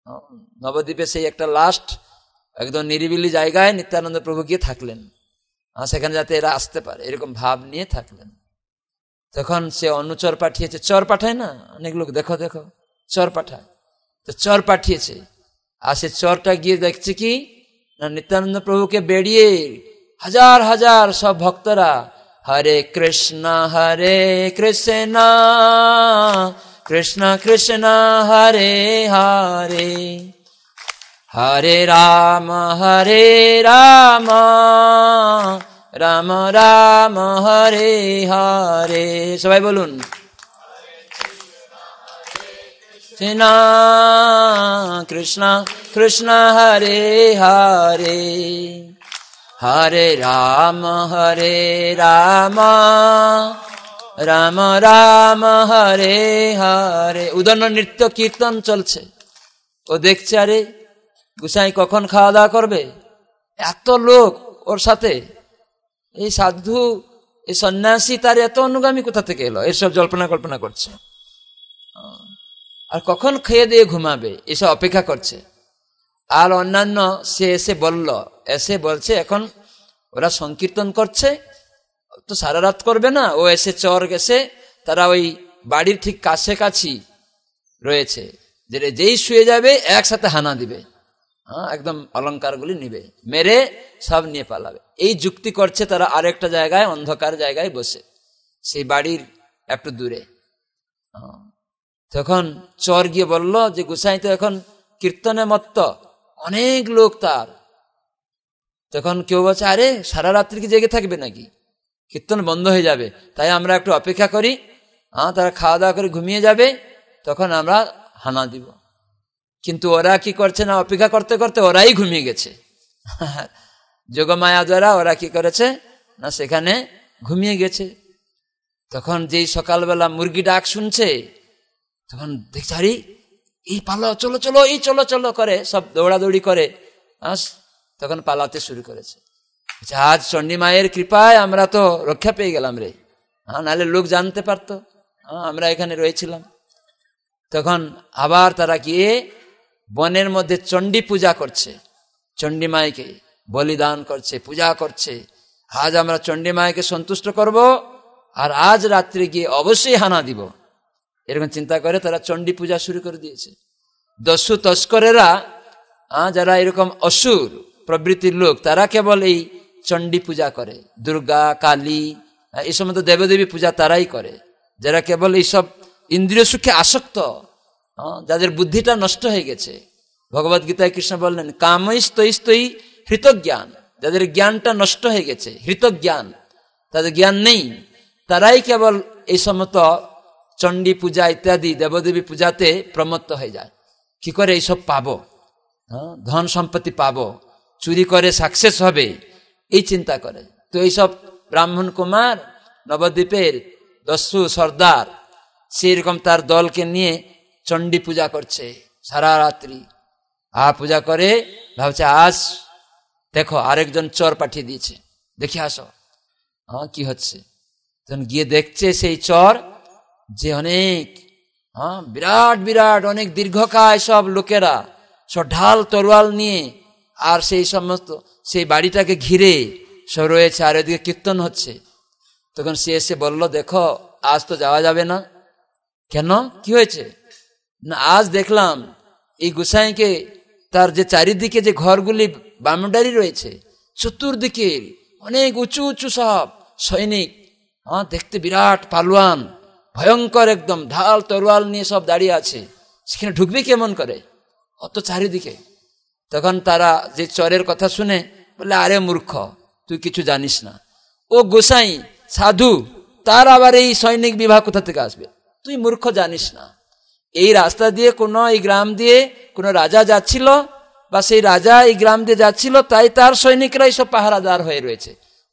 হ্যাঁ, নবদ্বীপে সেই একটা লাস্ট একদম নিরিবিলি জায়গায় নিত্যানন্দ প্রভু গিয়ে থাকলেন হ্যাঁ সেখানে যাতে এরা আসতে পারে এরকম ভাব নিয়ে থাকলেন তখন সে অনুচর পাঠিয়েছে চর পাঠায় না অনেক লোক দেখো দেখো চর পাঠায় তো চর পাঠিয়েছে আর সে চরটা গিয়ে দেখছে কি না নিত্যানন্দ প্রভুকে বেরিয়ে হাজার হাজার সব ভক্তরা হরে কৃষ্ণ হরে কৃষ্ণ कृष्ण कृष्ण हरे हरे हरे राम हरे राम राम राम हरे हरे সবাই বলুন কৃষ্ণ কৃষ্ণ কৃষ্ণ হরে হরে হরে রাম হরে রাম রাম রাম হরে হরে উদন্য নৃত্য কীর্তন চলছে ও দেখছে আরে গুসাই কখন খাওয়া দাওয়া করবে এত লোক ওর সাথে এই সাধু এই সন্ন্যাসী তার এত অনুগামী কোথা থেকে এলো এসব জল্পনা কল্পনা করছে আর কখন খেয়ে দিয়ে ঘুমাবে এসব অপেক্ষা করছে আর অন্যান্য সে এসে বলল এসে বলছে এখন ওরা সংকীর্তন করছে তো সারা রাত করবে না ও এসে চর গেছে তারা ওই বাড়ির ঠিক কাছে কাছি রয়েছে যেটা যেই শুয়ে যাবে একসাথে হানা দিবে হ্যাঁ একদম অলঙ্কারগুলি নিবে মেরে সব নিয়ে পালাবে এই যুক্তি করছে তারা আরেকটা জায়গায় অন্ধকার জায়গায় বসে সেই বাড়ির একটু দূরে হ্যাঁ। তখন চর গিয়ে বলল যে গুসাই তো এখন কীর্তনে মত্ত অনেক লোক তার তখন কেউ বলছে আরে সারা রাত্রি কি জেগে থাকবে নাকি কীর্তন বন্ধ হয়ে যাবে তাই আমরা একটু অপেক্ষা করি হ্যাঁ তারা খাওয়া দাওয়া করে ঘুমিয়ে যাবে তখন আমরা হানা দিব কিন্তু ওরা কি করছে না অপেক্ষা করতে করতে ওরাই ঘুমিয়ে গেছে [LAUGHS] যোগমায়া দ্বারা ওরা কি করেছে না সেখানে ঘুমিয়ে গেছে তখন যেই সকালবেলা মুরগি ডাক শুনছে তখন দেখছে আরে এই পালো চলো চলো এই চলো চলো করে সব দৌড়াদৌড়ি করে তখন পালাতে শুরু করেছে আচ্ছা, আজ চণ্ডীমায়ের কৃপায় আমরা তো রক্ষা পেয়ে গেলাম রে হ্যাঁ নাহলে লোক জানতে হ্যাঁ আমরা এখানে রয়েছিলাম তখন আবার তারা গিয়ে বনের মধ্যে চণ্ডী পূজা করছে চণ্ডীমায়কে বলিদান করছে পূজা করছে আজ আমরা চণ্ডীমায়কে সন্তুষ্ট করব আর আজ রাত্রে গিয়ে অবশ্যই হানা দিব এরকম চিন্তা করে তারা চণ্ডী পূজা শুরু করে দিয়েছে দস্যু তস্করেরা যারা এরকম অসুর প্রবৃত্তির লোক তারা কেবল এই চণ্ডী পূজা করে দুর্গা কালী এই সমস্ত দেবদেবী পূজা তারাই করে যারা কেবল এইসব ইন্দ্রিয় সুখে আসক্ত যাদের বুদ্ধিটা নষ্ট হয়ে গেছে ভগবত গীতায় কৃষ্ণ বললেন কামইস্তই হৃতজ্ঞান যাদের জ্ঞানটা নষ্ট হয়ে গেছে হৃতজ্ঞান তাদের জ্ঞান নেই তারাই কেবল এই সমত চণ্ডী পূজা ইত্যাদি দেবদেবী পূজাতে প্রমত্ত হয়ে যায় কি করে এইসব পাবো ধন সম্পত্তি পাবো চুরি করে সাকসেস হবে এই চিন্তা করে তো এইসব ব্রাহ্মণ কুমার নবদ্বীপের দস্যু সর্দার সেরকম তার দলকে নিয়ে চণ্ডী পূজা করছে সারা রাত্রি আ পূজা করে ভাবছে আস দেখো আরেকজন চর পাঠিয়ে দিয়েছে দেখি আসো হ্যাঁ কি হচ্ছে তখন গিয়ে দেখছে সেই চর যে অনেক হ্যাঁ বিরাট বিরাট অনেক দীর্ঘকায় সব লোকেরা সব ঢাল তরোয়াল নিয়ে আর সেই সমস্ত সেই বাড়িটাকে ঘিরে রয়েছে আর এদিকে কীর্তন হচ্ছে তখন সে এসে বলল দেখো আজ তো যাওয়া যাবে না কেন কি হয়েছে না আজ দেখলাম এই গোসাইকে তার যে চারিদিকে যে ঘরগুলি বামডারি রয়েছে চতুর্দিকে অনেক উঁচু উঁচু সব সৈনিক হ্যাঁ দেখতে বিরাট পালোয়ান ভয়ঙ্কর একদম ঢাল তরোয়াল নিয়ে সব দাঁড়িয়ে আছে সেখানে ঢুকবে কেমন করে অত চারিদিকে তখন তারা যে চরের কথা শুনে বলে আরে মূর্খ তুই কিছু জানিস না ও গোসাই সাধু তার আবার এই সৈনিক বিবাহ কোথা থেকে আসবে তুই মূর্খ জানিস না এই রাস্তা দিয়ে কোনো এই গ্রাম দিয়ে কোনো রাজা যাচ্ছিল বা সেই রাজা এই গ্রাম দিয়ে যাচ্ছিল তাই তার সৈনিকরা সব পাহারাদার হয়ে রয়েছে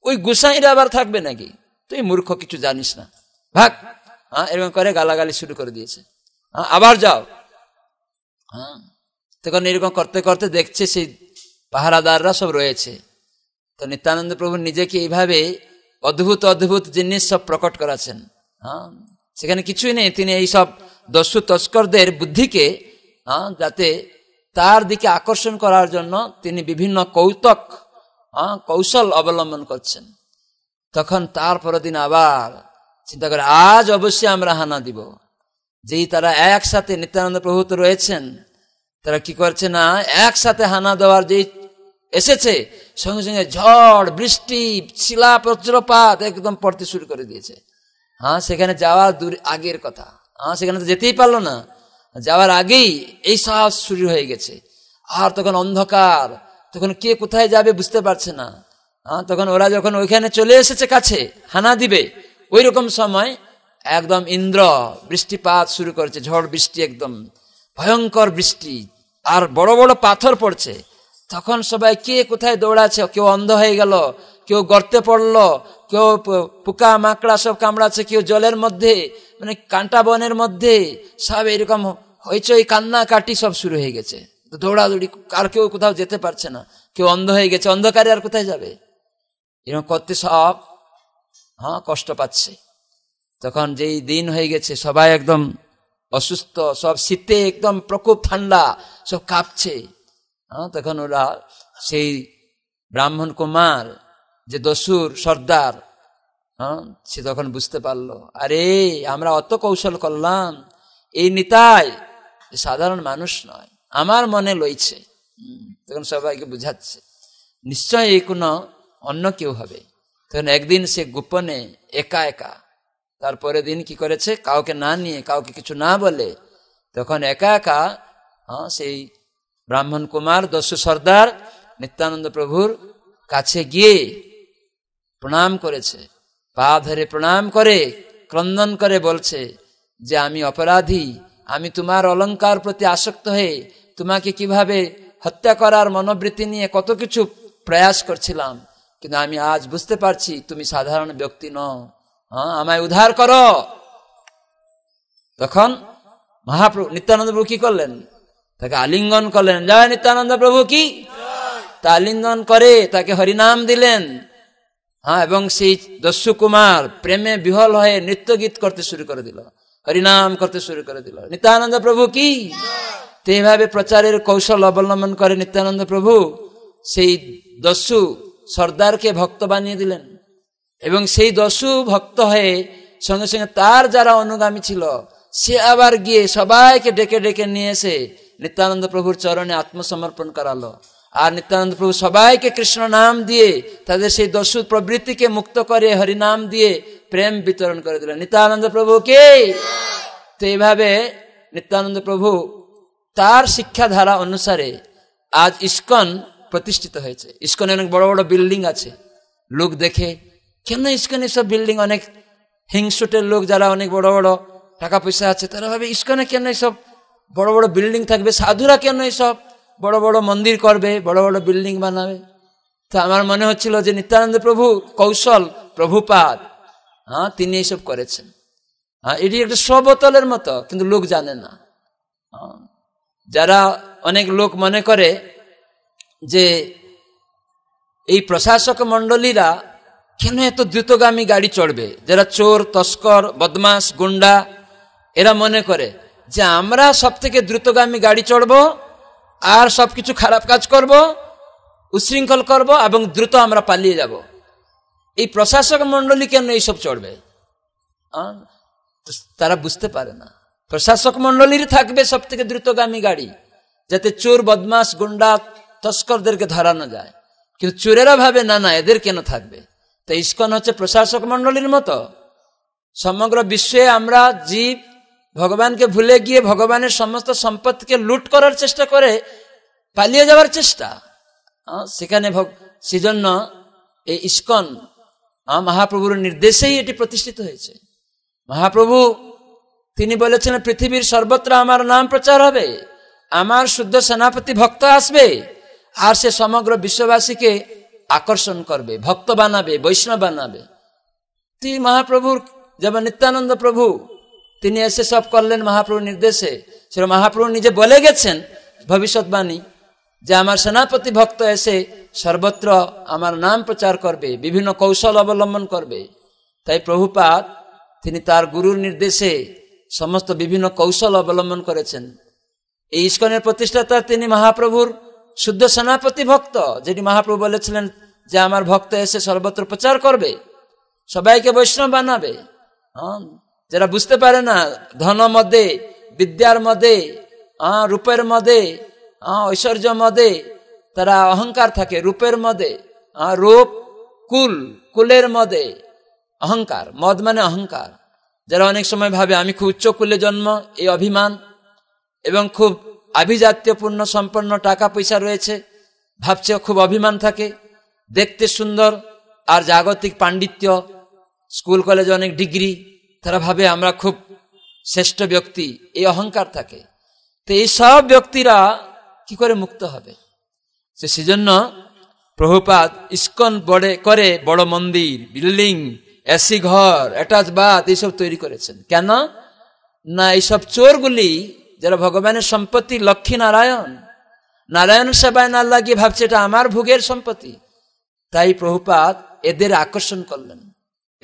ওই গুসাইরা আবার থাকবে নাকি তুই মূর্খ কিছু জানিস না ভাগ হ্যাঁ এরকম করে গালাগালি শুরু করে দিয়েছে হ্যাঁ, আবার যাও হ্যাঁ তখন এরকম করতে করতে দেখছে সেই পাহারাদাররা সব রয়েছে তো নিত্যানন্দ প্রভু নিজেকে এইভাবে অদ্ভুত অদ্ভুত জিনিস সব প্রকট করাছেন হ্যাঁ সেখানে কিছুই নেই তিনি এইসব দস্যু তস্করদের বুদ্ধিকে হ্যাঁ যাতে তার দিকে আকর্ষণ করার জন্য তিনি বিভিন্ন কৌতক হ্যাঁ, কৌশল অবলম্বন করছেন তখন তার পরদিন আবার চিন্তা করে আজ অবশ্যই আমরা হানা দিব যেই তারা একসাথে নিত্যানন্দ প্রভু তো রয়েছেন তারা কি করছে না একসাথে হানা দেওয়ার যে এসেছে সঙ্গে সঙ্গে ঝড় বৃষ্টি শিলা প্রচুরপাত একদম পড়তে শুরু করে দিয়েছে হ্যাঁ সেখানে যাওয়ার দূর আগের কথা হ্যাঁ সেখানে তো যেতেই পারলো না যাওয়ার আগেই এই সাহস শুরু হয়ে গেছে আর তখন অন্ধকার তখন কে কোথায় যাবে বুঝতে পারছে না হ্যাঁ তখন ওরা যখন ওইখানে চলে এসেছে কাছে হানা দিবে ওই রকম সময় একদম ইন্দ্র বৃষ্টিপাত শুরু করেছে ঝড় বৃষ্টি একদম ভয়ঙ্কর বৃষ্টি আর বড় বড় পাথর পড়ছে তখন সবাই কে কোথায় দৌড়াচ্ছে কেউ অন্ধ হয়ে গেল কেউ গর্তে পড়ল কেউ পোকা মাকড়া সব কামড়াচ্ছে কেউ জলের মধ্যে মানে কাঁটা বনের মধ্যে সব এরকম হইচই কান্নাকাটি সব শুরু হয়ে গেছে দৌড়াদৌড়ি আর কেউ কোথাও যেতে পারছে না কেউ অন্ধ হয়ে গেছে অন্ধকারে আর কোথায় যাবে এরকম করতে সব হ্যাঁ কষ্ট পাচ্ছে তখন যেই দিন হয়ে গেছে সবাই একদম অসুস্থ সব শীতে একদম প্রকোপ ঠান্ডা সব কাঁপছে হ্যাঁ, তখন ওরা সেই ব্রাহ্মণ কুমার যে দসুর সর্দার হ্যাঁ সে তখন বুঝতে পারলো আরে আমরা অত কৌশল করলাম এই নিতাই সাধারণ মানুষ নয় আমার মনে লইছে তখন সবাইকে বুঝাচ্ছে নিশ্চয় এই কোনো অন্য কেউ হবে তখন একদিন সে গোপনে একা একা তারপরে দিন কি করেছে কাউকে না নিয়ে কাউকে কিছু না বলে তখন একা একা হ্যাঁ সেই ব্রাহ্মণ কুমার দস্যু সর্দার নিত্যানন্দ প্রভুর কাছে গিয়ে প্রণাম করেছে পা ধরে প্রণাম করে ক্রন্দন করে বলছে যে আমি অপরাধী আমি তোমার অলঙ্কার প্রতি আসক্ত হয়ে তোমাকে কিভাবে হত্যা করার মনোবৃত্তি নিয়ে কত কিছু প্রয়াস করছিলাম কিন্তু আমি আজ বুঝতে পারছি তুমি সাধারণ ব্যক্তি নও হ্যাঁ, আমায় উদ্ধার কর তখন মহাপ্রভু নিত্যানন্দ প্রভু কি করলেন তাকে আলিঙ্গন করলেন জয় নিত্যানন্দ প্রভু কি তা আলিঙ্গন করে তাকে হরিনাম দিলেন হ্যাঁ এবং সেই দস্যু কুমার প্রেমে বিহল হয়ে নৃত্য গীত করতে শুরু করে দিল হরিনাম করতে শুরু করে দিল নিত্যানন্দ প্রভু কি তেভাবে এইভাবে প্রচারের কৌশল অবলম্বন করে নিত্যানন্দ প্রভু সেই দস্যু সর্দারকে ভক্ত বানিয়ে দিলেন এবং সেই দশু ভক্ত হয়ে সঙ্গে সঙ্গে তার যারা অনুগামী ছিল সে আবার গিয়ে সবাইকে ডেকে ডেকে নিয়ে এসে নিত্যানন্দ প্রভুর চরণে আত্মসমর্পণ করালো আর নিত্যানন্দ প্রভু সবাইকে কৃষ্ণ নাম দিয়ে তাদের সেই দশু প্রবৃত্তিকে মুক্ত করে হরিনাম দিয়ে প্রেম বিতরণ করে দিল নিত্যানন্দ প্রভুকে তো এইভাবে নিত্যানন্দ প্রভু তার শিক্ষাধারা অনুসারে আজ ইস্কন প্রতিষ্ঠিত হয়েছে ইস্কনে অনেক বড় বড় বিল্ডিং আছে লোক দেখে কেন ইস্কনে সব বিল্ডিং অনেক হিংসুটের লোক যারা অনেক বড় বড় টাকা পয়সা আছে তারা ভাবে ইস্কনে কেন সব বড় বড় বিল্ডিং থাকবে সাধুরা কেন সব বড় বড় মন্দির করবে বড় বড় বিল্ডিং বানাবে তো আমার মনে হচ্ছিল যে নিত্যানন্দ প্রভু কৌশল প্রভুপাদ হ্যাঁ তিনি এইসব করেছেন হ্যাঁ এটি একটা সবতলের মতো কিন্তু লোক জানে না হ্যাঁ, যারা অনেক লোক মনে করে যে এই প্রশাসক মণ্ডলীরা কেন এত দ্রুতগামী গাড়ি চড়বে যারা চোর তস্কর বদমাস গুন্ডা এরা মনে করে যে আমরা সব থেকে দ্রুতগামী গাড়ি চড়ব আর সব কিছু খারাপ কাজ করব উশৃঙ্খল করব এবং দ্রুত আমরা পালিয়ে যাব এই প্রশাসক মন্ডলী কেন এইসব চড়বে তারা বুঝতে পারে না প্রশাসক মন্ডলীর থাকবে সব থেকে দ্রুতগামী গাড়ি যাতে চোর বদমাস গুন্ডা তস্করদেরকে ধরানো যায় কিন্তু চোরেরা ভাবে না না এদের কেন থাকবে তো ইস্কন হচ্ছে প্রশাসক মন্ডলীর মতো সমগ্র বিশ্বে আমরা জীব ভগবানকে ভুলে গিয়ে ভগবানের সমস্ত সম্পত্তিকে লুট করার চেষ্টা করে পালিয়ে যাওয়ার চেষ্টা সেখানে সেজন্য এই ইস্কন মহাপ্রভুর নির্দেশেই এটি প্রতিষ্ঠিত হয়েছে মহাপ্রভু তিনি বলেছেন পৃথিবীর সর্বত্র আমার নাম প্রচার হবে আমার শুদ্ধ সেনাপতি ভক্ত আসবে আর সে সমগ্র বিশ্ববাসীকে আকর্ষণ করবে ভক্ত বানাবে বৈষ্ণব বানাবে তিনি মহাপ্রভুর যেমন নিত্যানন্দ প্রভু তিনি এসে সব করলেন মহাপ্রভুর নির্দেশে সেরকম মহাপ্রভু নিজে বলে গেছেন ভবিষ্যৎবাণী যে আমার সেনাপতি ভক্ত এসে সর্বত্র আমার নাম প্রচার করবে বিভিন্ন কৌশল অবলম্বন করবে তাই প্রভুপাত তিনি তার গুরুর নির্দেশে সমস্ত বিভিন্ন কৌশল অবলম্বন করেছেন এই ইস্কনের প্রতিষ্ঠাতা তিনি মহাপ্রভুর শুদ্ধ সেনাপতি ভক্ত যেটি মহাপ্রভু বলেছিলেন যে আমার ভক্ত এসে সর্বত্র প্রচার করবে সবাইকে বৈষ্ণব বানাবে যারা বুঝতে পারে না ধন মদে বিদ্যার মদে রূপের মদে ঐশ্বর্য মদে তারা অহংকার থাকে রূপের মদে রূপ কুল কুলের মদে অহংকার মদ মানে অহংকার যারা অনেক সময় ভাবে আমি খুব উচ্চ কুলে জন্ম এই অভিমান এবং খুব আভিজাত্যপূর্ণ সম্পন্ন টাকা পয়সা রয়েছে ভাবছে খুব অভিমান থাকে দেখতে সুন্দর আর জাগতিক পাণ্ডিত্য স্কুল কলেজ অনেক ডিগ্রি তারা ভাবে আমরা খুব শ্রেষ্ঠ ব্যক্তি এই অহংকার থাকে তো এই সব ব্যক্তিরা কি করে মুক্ত হবে সে সেজন্য প্রভুপাত ইস্কন বড়ে করে বড় মন্দির বিল্ডিং এসি ঘর অ্যাটাচ বাথ এইসব তৈরি করেছেন কেন না এইসব চোরগুলি যারা ভগবানের সম্পত্তি লক্ষ্মী নারায়ণ নারায়ণ সেবায় না লাগিয়ে ভাবছে এটা আমার ভোগের সম্পত্তি তাই প্রভুপাত এদের আকর্ষণ করলেন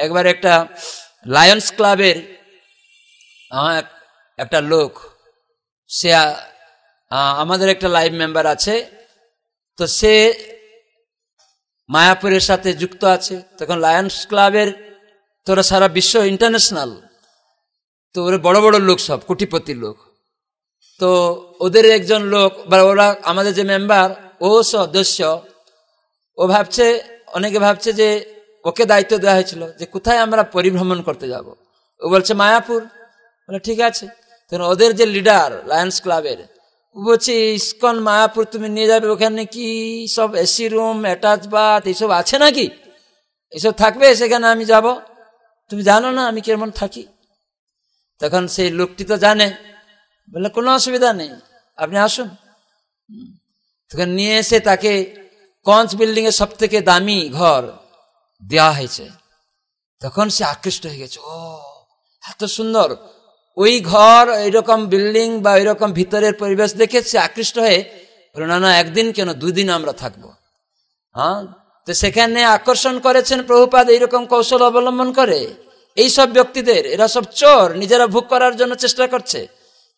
একবার একটা লায়ন্স ক্লাবের একটা লোক সে আমাদের একটা লাইভ মেম্বার আছে তো সে মায়াপুরের সাথে যুক্ত আছে তখন লায়ন্স ক্লাবের তোরা সারা বিশ্ব ইন্টারন্যাশনাল তো ওরা বড় বড় লোক সব কোটিপতি লোক তো ওদের একজন লোক বা ওরা আমাদের যে মেম্বার ও সদস্য ও ভাবছে অনেকে ভাবছে যে ওকে দায়িত্ব দেওয়া হয়েছিল যে কোথায় আমরা পরিভ্রমণ করতে যাব। ও বলছে মায়াপুর বলে ঠিক আছে তখন ওদের যে লিডার লায়ন্স ক্লাবের ও বলছে ইস্কন মায়াপুর তুমি নিয়ে যাবে ওখানে কি সব এসি রুম অ্যাটাচ বাথ এইসব আছে নাকি এসব থাকবে সেখানে আমি যাব তুমি জানো না আমি কেমন থাকি তখন সেই লোকটি তো জানে বললেন কোনো অসুবিধা নেই আপনি আসুন নিয়ে এসে তাকে কঞ্চ বিল্ডিং এর সব থেকে দামি ঘর দেওয়া হয়েছে তখন সে আকৃষ্ট হয়ে গেছে ও এত সুন্দর ওই ঘর এরকম বিল্ডিং বা ওইরকম ভিতরের পরিবেশ দেখে সে আকৃষ্ট হয়ে না না একদিন কেন দুদিন আমরা থাকব হ্যাঁ তো সেখানে আকর্ষণ করেছেন প্রভুপাদ এইরকম কৌশল অবলম্বন করে এই সব ব্যক্তিদের এরা সব চোর নিজেরা ভোগ করার জন্য চেষ্টা করছে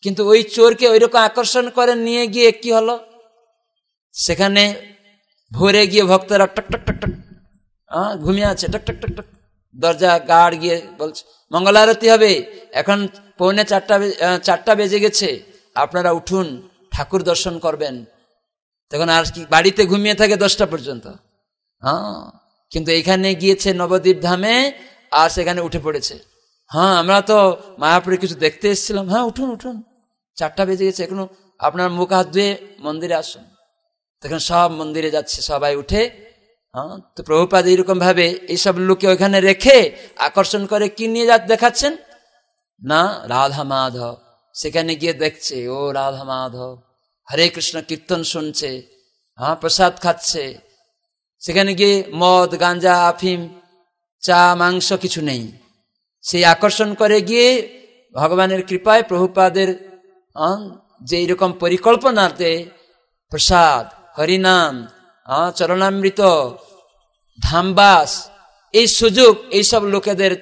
কিন্তু ওই চোরকে ওইরকম আকর্ষণ করে নিয়ে গিয়ে কি হলো সেখানে ভোরে গিয়ে ভক্তরা টক টক টক টক হ্যাঁ ঘুমিয়ে আছে টক টক টক টক দরজা গাড় গিয়ে বলছে মঙ্গলারতি হবে এখন পৌনে চারটা চারটা বেজে গেছে আপনারা উঠুন ঠাকুর দর্শন করবেন তখন আর কি বাড়িতে ঘুমিয়ে থাকে দশটা পর্যন্ত হ্যাঁ কিন্তু এখানে গিয়েছে নবদ্বীপ ধামে আর সেখানে উঠে পড়েছে হ্যাঁ আমরা তো মায়াপুরে কিছু দেখতে এসেছিলাম হ্যাঁ উঠুন উঠুন চারটা বেজে গেছে এখনো আপনার মুখ হাত ধুয়ে মন্দিরে আসুন তখন সব মন্দিরে যাচ্ছে সবাই উঠে হ্যাঁ তো প্রভুপাদ এইরকম ভাবে এইসব লোকে ওইখানে রেখে আকর্ষণ করে কি নিয়ে যা দেখাচ্ছেন না রাধা মাধব সেখানে গিয়ে দেখছে ও রাধা মাধব হরে কৃষ্ণ কীর্তন শুনছে হ্যাঁ প্রসাদ খাচ্ছে সেখানে গিয়ে মদ গাঞ্জা আফিম চা মাংস কিছু নেই সেই আকর্ষণ করে গিয়ে ভগবানের কৃপায় প্রভুপাদের যে এরকম পরিকল্পনাতে প্রসাদ হরিনাম চরণামৃত ধামবাস এই সুযোগ এইসব লোকেদের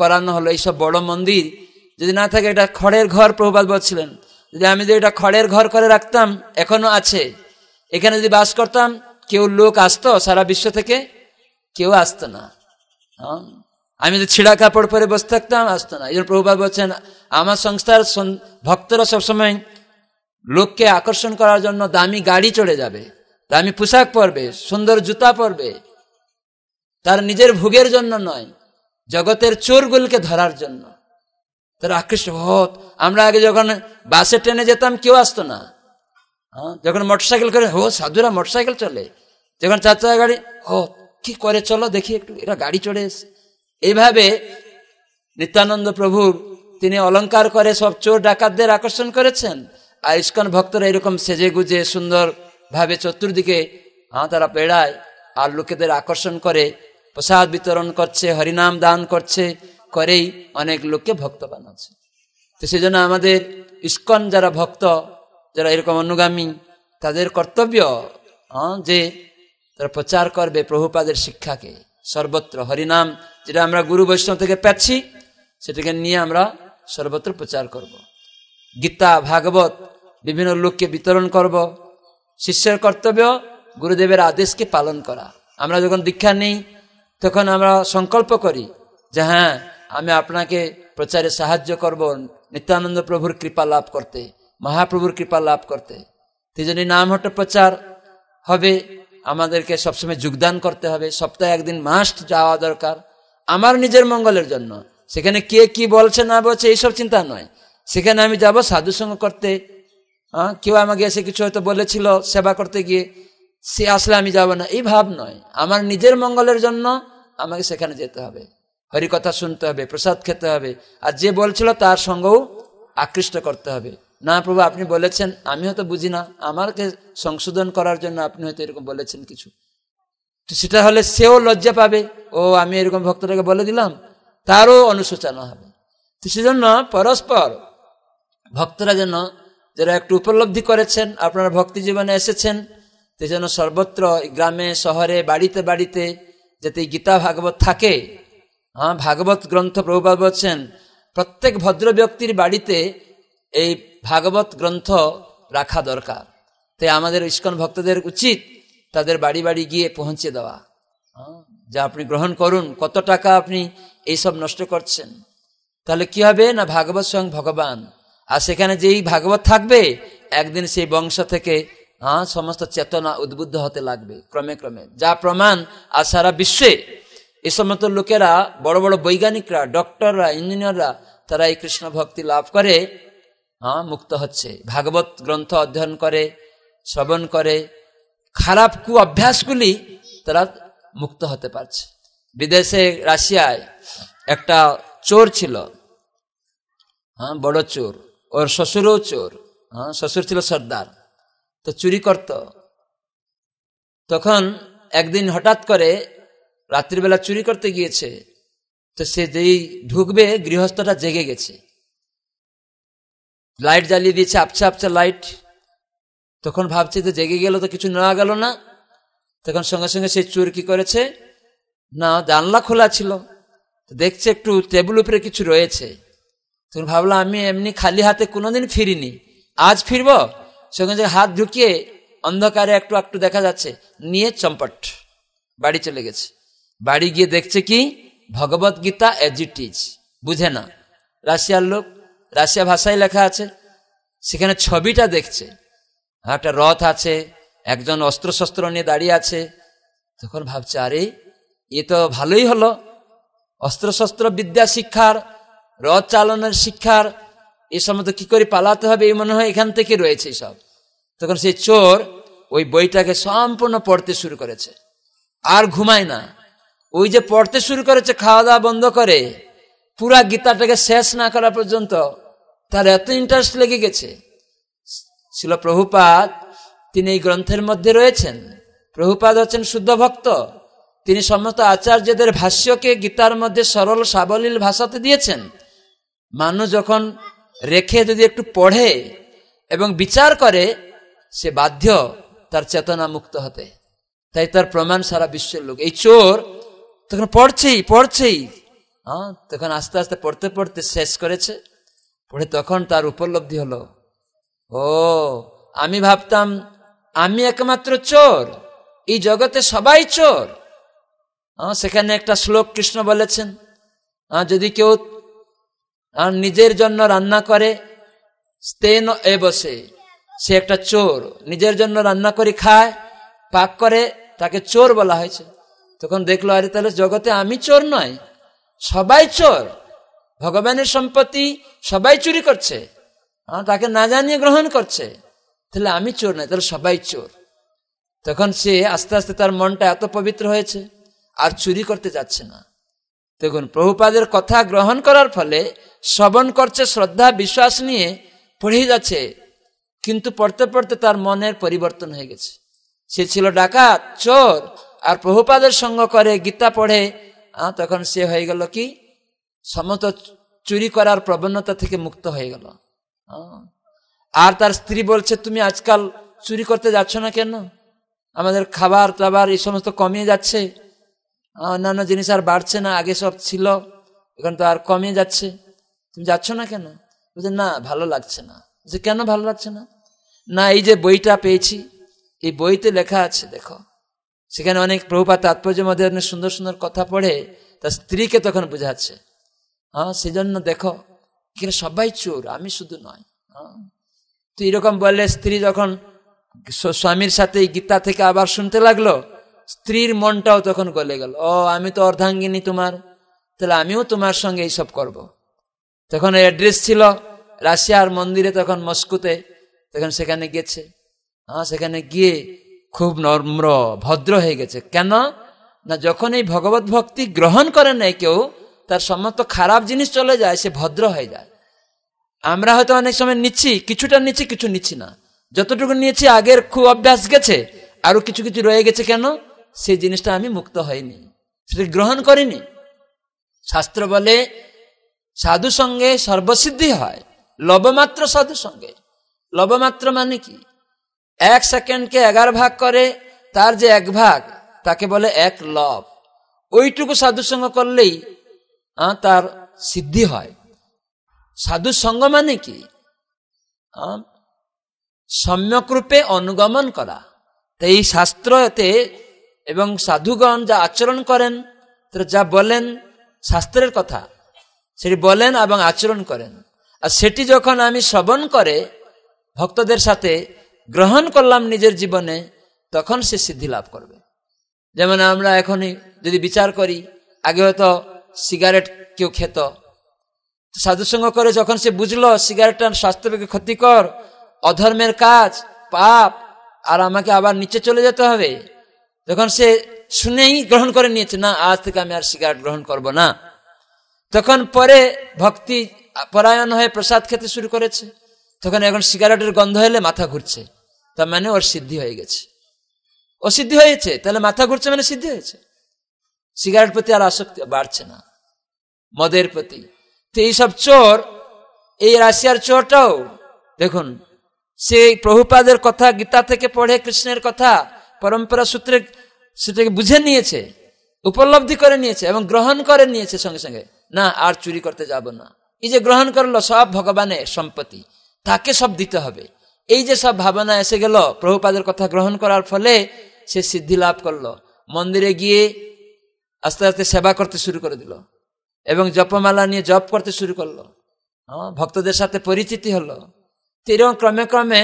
করানো হলো এইসব বড় মন্দির যদি না থাকে এটা খড়ের ঘর প্রভুপাত বলছিলেন যদি আমি যদি এটা খড়ের ঘর করে রাখতাম এখনো আছে এখানে যদি বাস করতাম কেউ লোক আসতো সারা বিশ্ব থেকে কেউ আসতো না আমি যদি ছিঁড়া কাপড় পরে বসে থাকতাম আসতো না এই জন্য প্রভুপাত বলছেন আমার সংস্থার ভক্তরা সবসময় লোককে আকর্ষণ করার জন্য দামি গাড়ি চড়ে যাবে দামি পোশাক পরবে সুন্দর জুতা পরবে তার নিজের ভোগের জন্য নয় জগতের চোরগুলকে ধরার জন্য তার আকৃষ্ট হত আমরা আগে যখন বাসে ট্রেনে যেতাম কেউ আসতো না হ্যাঁ, যখন মোটরসাইকেল করে হো সাধুরা মোটরসাইকেল চলে যখন চার গাড়ি হ কি করে চলো দেখি একটু এরা গাড়ি চড়ে এসে এভাবে নিত্যানন্দ প্রভুর তিনি অলঙ্কার করে সব চোর ডাকাতদের আকর্ষণ করেছেন আর ইস্কন ভক্তরা এরকম সেজে গুজে সুন্দরভাবে চতুর্দিকে হ্যাঁ তারা পেড়ায় আর লোকেদের আকর্ষণ করে প্রসাদ বিতরণ করছে হরিনাম দান করছে করেই অনেক লোককে ভক্ত বানাচ্ছে তো সেই জন্য আমাদের ইস্কন যারা ভক্ত যারা এরকম অনুগামী তাদের কর্তব্য যে তারা প্রচার করবে প্রভুপাদের শিক্ষাকে সর্বত্র হরিনাম যেটা আমরা গুরু বৈষ্ণব থেকে পাচ্ছি সেটাকে নিয়ে আমরা সর্বত্র প্রচার করব। গীতা ভাগবত বিভিন্ন লোককে বিতরণ করব। শিষ্যের কর্তব্য গুরুদেবের আদেশকে পালন করা আমরা যখন দীক্ষা নেই তখন আমরা সংকল্প করি যে হ্যাঁ আমি আপনাকে প্রচারে সাহায্য করব নিত্যানন্দ প্রভুর কৃপা লাভ করতে মহাপ্রভুর কৃপা লাভ করতে সেই নাম হট প্রচার হবে আমাদেরকে সবসময় যোগদান করতে হবে সপ্তাহে একদিন মাস্ট যাওয়া দরকার আমার নিজের মঙ্গলের জন্য সেখানে কে কি বলছে না বলছে এইসব চিন্তা নয় সেখানে আমি যাব সাধুসঙ্গ করতে হ্যাঁ কেউ আমাকে এসে কিছু হয়তো বলেছিল সেবা করতে গিয়ে সে আসলে আমি যাব না এই ভাব নয় আমার নিজের মঙ্গলের জন্য আমাকে সেখানে যেতে হবে হরিকথা শুনতে হবে প্রসাদ খেতে হবে আর যে বলছিল তার সঙ্গেও আকৃষ্ট করতে হবে না প্রভু আপনি বলেছেন আমি হয়তো বুঝি না আমারকে সংশোধন করার জন্য আপনি হয়তো এরকম বলেছেন কিছু তো সেটা হলে সেও লজ্জা পাবে ও আমি এরকম ভক্তটাকে বলে দিলাম তারও অনুশোচনা হবে তো সেজন্য পরস্পর ভক্তরা যেন যারা একটু উপলব্ধি করেছেন আপনারা ভক্তি জীবনে এসেছেন যেন সর্বত্র গ্রামে শহরে বাড়িতে বাড়িতে যাতে গীতা ভাগবত থাকে হ্যাঁ ভাগবত গ্রন্থ প্রভুপাত বলছেন প্রত্যেক ভদ্র ব্যক্তির বাড়িতে এই ভাগবত গ্রন্থ রাখা দরকার তাই আমাদের ইস্কন ভক্তদের উচিত তাদের বাড়ি বাড়ি গিয়ে পৌঁছে দেওয়া যা আপনি গ্রহণ করুন কত টাকা আপনি এইসব নষ্ট করছেন তাহলে কি হবে না ভাগবত স্বয়ং ভগবান আর সেখানে যেই ভাগবত থাকবে একদিন সেই বংশ থেকে হ্যাঁ সমস্ত চেতনা উদ্বুদ্ধ হতে লাগবে ক্রমে ক্রমে যা প্রমাণ আর সারা বিশ্বে এ সমস্ত লোকেরা বড় বড় বৈজ্ঞানিকরা ডক্টররা ইঞ্জিনিয়াররা তারা এই কৃষ্ণ ভক্তি লাভ করে হ্যাঁ মুক্ত হচ্ছে ভাগবত গ্রন্থ অধ্যয়ন করে শ্রবণ করে খারাপ কু অভ্যাসগুলি তারা মুক্ত হতে পারছে বিদেশে রাশিয়ায় একটা চোর ছিল হ্যাঁ বড় চোর ওর শ্বশুরও চোর হ্যাঁ শ্বশুর ছিল সর্দার তো চুরি করত তখন একদিন হঠাৎ করে রাত্রিবেলা চুরি করতে গিয়েছে তো সে যেই ঢুকবে গৃহস্থটা জেগে গেছে লাইট জ্বালিয়ে দিয়েছে আপচা আপচা লাইট তখন ভাবছে তো জেগে গেল তো কিছু নেওয়া গেল না তখন সঙ্গে সঙ্গে সেই চোর কি করেছে না জানলা খোলা ছিল দেখছে একটু টেবিল উপরে কিছু রয়েছে তখন ভাবলাম আমি এমনি খালি হাতে কোনোদিন ফিরিনি আজ ফিরব সঙ্গে সঙ্গে হাত ঢুকিয়ে অন্ধকারে একটু একটু দেখা যাচ্ছে নিয়ে চম্পট বাড়ি চলে গেছে বাড়ি গিয়ে দেখছে কি ভগবত গীতা এজিটিজ বুঝে না রাশিয়ার লোক রাশিয়া ভাষায় লেখা আছে সেখানে ছবিটা দেখছে একটা রথ আছে একজন অস্ত্রশস্ত্র নিয়ে দাঁড়িয়ে আছে তখন ভাবছে আরে এ তো ভালোই হলো অস্ত্রশস্ত্র বিদ্যা শিক্ষার রথ চালনের শিক্ষার এ সম্বন্ধে কি করে পালাতে হবে এই মনে হয় এখান থেকে রয়েছে সব তখন সেই চোর ওই বইটাকে সম্পূর্ণ পড়তে শুরু করেছে আর ঘুমায় না ওই যে পড়তে শুরু করেছে খাওয়া দাওয়া বন্ধ করে পুরা গীতাটাকে শেষ না করা পর্যন্ত তার এত ইন্টারেস্ট লেগে গেছে ছিল প্রভুপাত তিনি এই গ্রন্থের মধ্যে রয়েছেন প্রভুপাদ হচ্ছেন শুদ্ধ ভক্ত তিনি সমস্ত আচার্যদের ভাষ্যকে গীতার মধ্যে সরল সাবলীল ভাষাতে দিয়েছেন মানুষ যখন রেখে যদি একটু পড়ে এবং বিচার করে সে বাধ্য তার চেতনা মুক্ত হতে তাই তার প্রমাণ সারা বিশ্বের লোক এই চোর তখন পড়ছেই পড়ছেই হ্যাঁ তখন আস্তে আস্তে পড়তে পড়তে শেষ করেছে পড়ে তখন তার উপলব্ধি হলো ও আমি ভাবতাম আমি একমাত্র চোর এই জগতে সবাই চোর হ্যাঁ সেখানে একটা শ্লোক কৃষ্ণ বলেছেন হ্যাঁ, যদি কেউ নিজের জন্য রান্না করে স্তেন এ বসে সে একটা চোর নিজের জন্য রান্না করে খায় পাক করে তাকে চোর বলা হয়েছে তখন দেখলো আরে তাহলে জগতে আমি চোর নয় সবাই চোর ভগবানের সম্পত্তি সবাই চুরি করছে তাকে না জানিয়ে গ্রহণ করছে তাহলে আমি চোর নাই তাহলে সবাই চোর তখন সে আস্তে আস্তে তার মনটা এত পবিত্র হয়েছে আর চুরি করতে যাচ্ছে না দেখুন প্রভুপাদের কথা গ্রহণ করার ফলে শ্রবণ করছে শ্রদ্ধা বিশ্বাস নিয়ে পড়েই যাচ্ছে কিন্তু পড়তে পড়তে তার মনের পরিবর্তন হয়ে গেছে সে ছিল ডাকাত চোর আর প্রভুপাদের সঙ্গ করে গীতা পড়ে তখন সে হয়ে গেল কি সমস্ত চুরি করার প্রবণতা থেকে মুক্ত হয়ে গেল আর তার স্ত্রী বলছে তুমি আজকাল চুরি করতে যাচ্ছ না কেন আমাদের খাবার দাবার এই সমস্ত কমিয়ে যাচ্ছে অন্যান্য জিনিস আর বাড়ছে না আগে সব ছিল এখন তো আর কমিয়ে যাচ্ছে তুমি যাচ্ছ না কেন বলছে না ভালো লাগছে না যে কেন ভালো লাগছে না না এই যে বইটা পেয়েছি এই বইতে লেখা আছে দেখো সেখানে অনেক প্রভুপাত তাৎপর্য মধ্যে অনেক সুন্দর সুন্দর কথা পড়ে তার স্ত্রীকে তখন বোঝাচ্ছে হ্যাঁ সেজন্য দেখো এখানে সবাই চোর আমি শুধু নয় হ্যাঁ তো এরকম বললে স্ত্রী যখন স্বামীর সাথে গীতা থেকে আবার শুনতে লাগলো স্ত্রীর মনটাও তখন গলে গেল ও আমি তো অর্ধাঙ্গিনী তোমার তাহলে আমিও তোমার সঙ্গে এইসব করব। তখন অ্যাড্রেস ছিল রাশিয়ার মন্দিরে তখন মস্কুতে তখন সেখানে গেছে হ্যাঁ সেখানে গিয়ে খুব নম্র ভদ্র হয়ে গেছে কেন না যখন এই ভগবত ভক্তি গ্রহণ করে নেয় কেউ তার সমস্ত খারাপ জিনিস চলে যায় সে ভদ্র হয়ে যায় আমরা হয়তো অনেক সময় নিচ্ছি কিছুটা নিচ্ছি কিছু নিচ্ছি না যতটুকু নিয়েছি আগের খুব অভ্যাস গেছে আরো কিছু কিছু রয়ে গেছে কেন সেই জিনিসটা আমি মুক্ত হয়নি সেটা গ্রহণ করিনি শাস্ত্র বলে সাধু সঙ্গে সর্বসিদ্ধি হয় লবমাত্র সাধু সঙ্গে লবমাত্র মানে কি এক সেকেন্ডকে এগারো ভাগ করে তার যে এক ভাগ তাকে বলে এক লব ওইটুকু সাধুসঙ্গ করলেই তার সিদ্ধি হয় সাধুসঙ্গ মানে কি সম্যকরূপে অনুগমন করা তাই এই শাস্ত্রতে এবং সাধুগণ যা আচরণ করেন যা বলেন শাস্ত্রের কথা সেটি বলেন এবং আচরণ করেন আর সেটি যখন আমি শ্রবণ করে ভক্তদের সাথে গ্রহণ করলাম নিজের জীবনে তখন সে সিদ্ধি লাভ করবে যেমন আমরা এখনই যদি বিচার করি আগে হয়তো সিগারেট কেউ খেত সাধুসঙ্গ করে যখন সে বুঝলো সিগারেটটা পক্ষে ক্ষতিকর অধর্মের কাজ পাপ আর আমাকে আবার নিচে চলে যেতে হবে যখন সে শুনেই গ্রহণ করে নিয়েছে না আজ থেকে আমি আর সিগারেট গ্রহণ করব না তখন পরে ভক্তি পরায়ণ হয়ে প্রসাদ খেতে শুরু করেছে তখন এখন সিগারেটের গন্ধ এলে মাথা ঘুরছে তার মানে ওর সিদ্ধি হয়ে গেছে ও সিদ্ধি হয়েছে তাহলে মাথা ঘুরছে মানে সিদ্ধি হয়েছে সিগারেট প্রতি আর আসক্তি বাড়ছে না মদের প্রতি তো এইসব চোর এই রাশিয়ার চোরটাও দেখুন সেই প্রভুপাদের কথা গীতা থেকে পড়ে কৃষ্ণের কথা পরম্পরা সূত্রে সেটাকে বুঝে নিয়েছে উপলব্ধি করে নিয়েছে এবং গ্রহণ করে নিয়েছে সঙ্গে সঙ্গে না আর চুরি করতে যাব না এই যে গ্রহণ করলো সব ভগবানের সম্পত্তি তাকে সব দিতে হবে এই যে সব ভাবনা এসে গেল প্রভুপাদের কথা গ্রহণ করার ফলে সে সিদ্ধি লাভ করলো মন্দিরে গিয়ে আস্তে আস্তে সেবা করতে শুরু করে দিল এবং জপমালা নিয়ে জপ করতে শুরু করলো ভক্তদের সাথে পরিচিতি হলো তেরম ক্রমে ক্রমে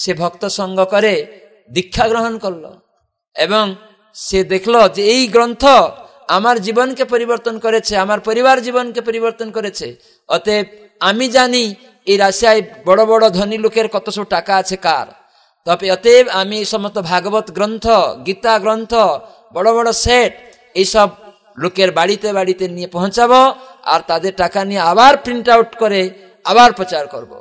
সে ভক্ত সঙ্গ করে দীক্ষা গ্রহণ করলো এবং সে দেখলো যে এই গ্রন্থ আমার জীবনকে পরিবর্তন করেছে আমার পরিবার জীবনকে পরিবর্তন করেছে অতএব আমি জানি এই রাশিয়ায় বড় বড় ধনী লোকের কত সব টাকা আছে কার তবে অতএব আমি এই সমস্ত ভাগবত গ্রন্থ গীতা গ্রন্থ বড় বড় সেট এইসব লোকের বাড়িতে বাড়িতে নিয়ে পৌঁছাবো আর তাদের টাকা নিয়ে আবার প্রিন্ট আউট করে আবার প্রচার করব।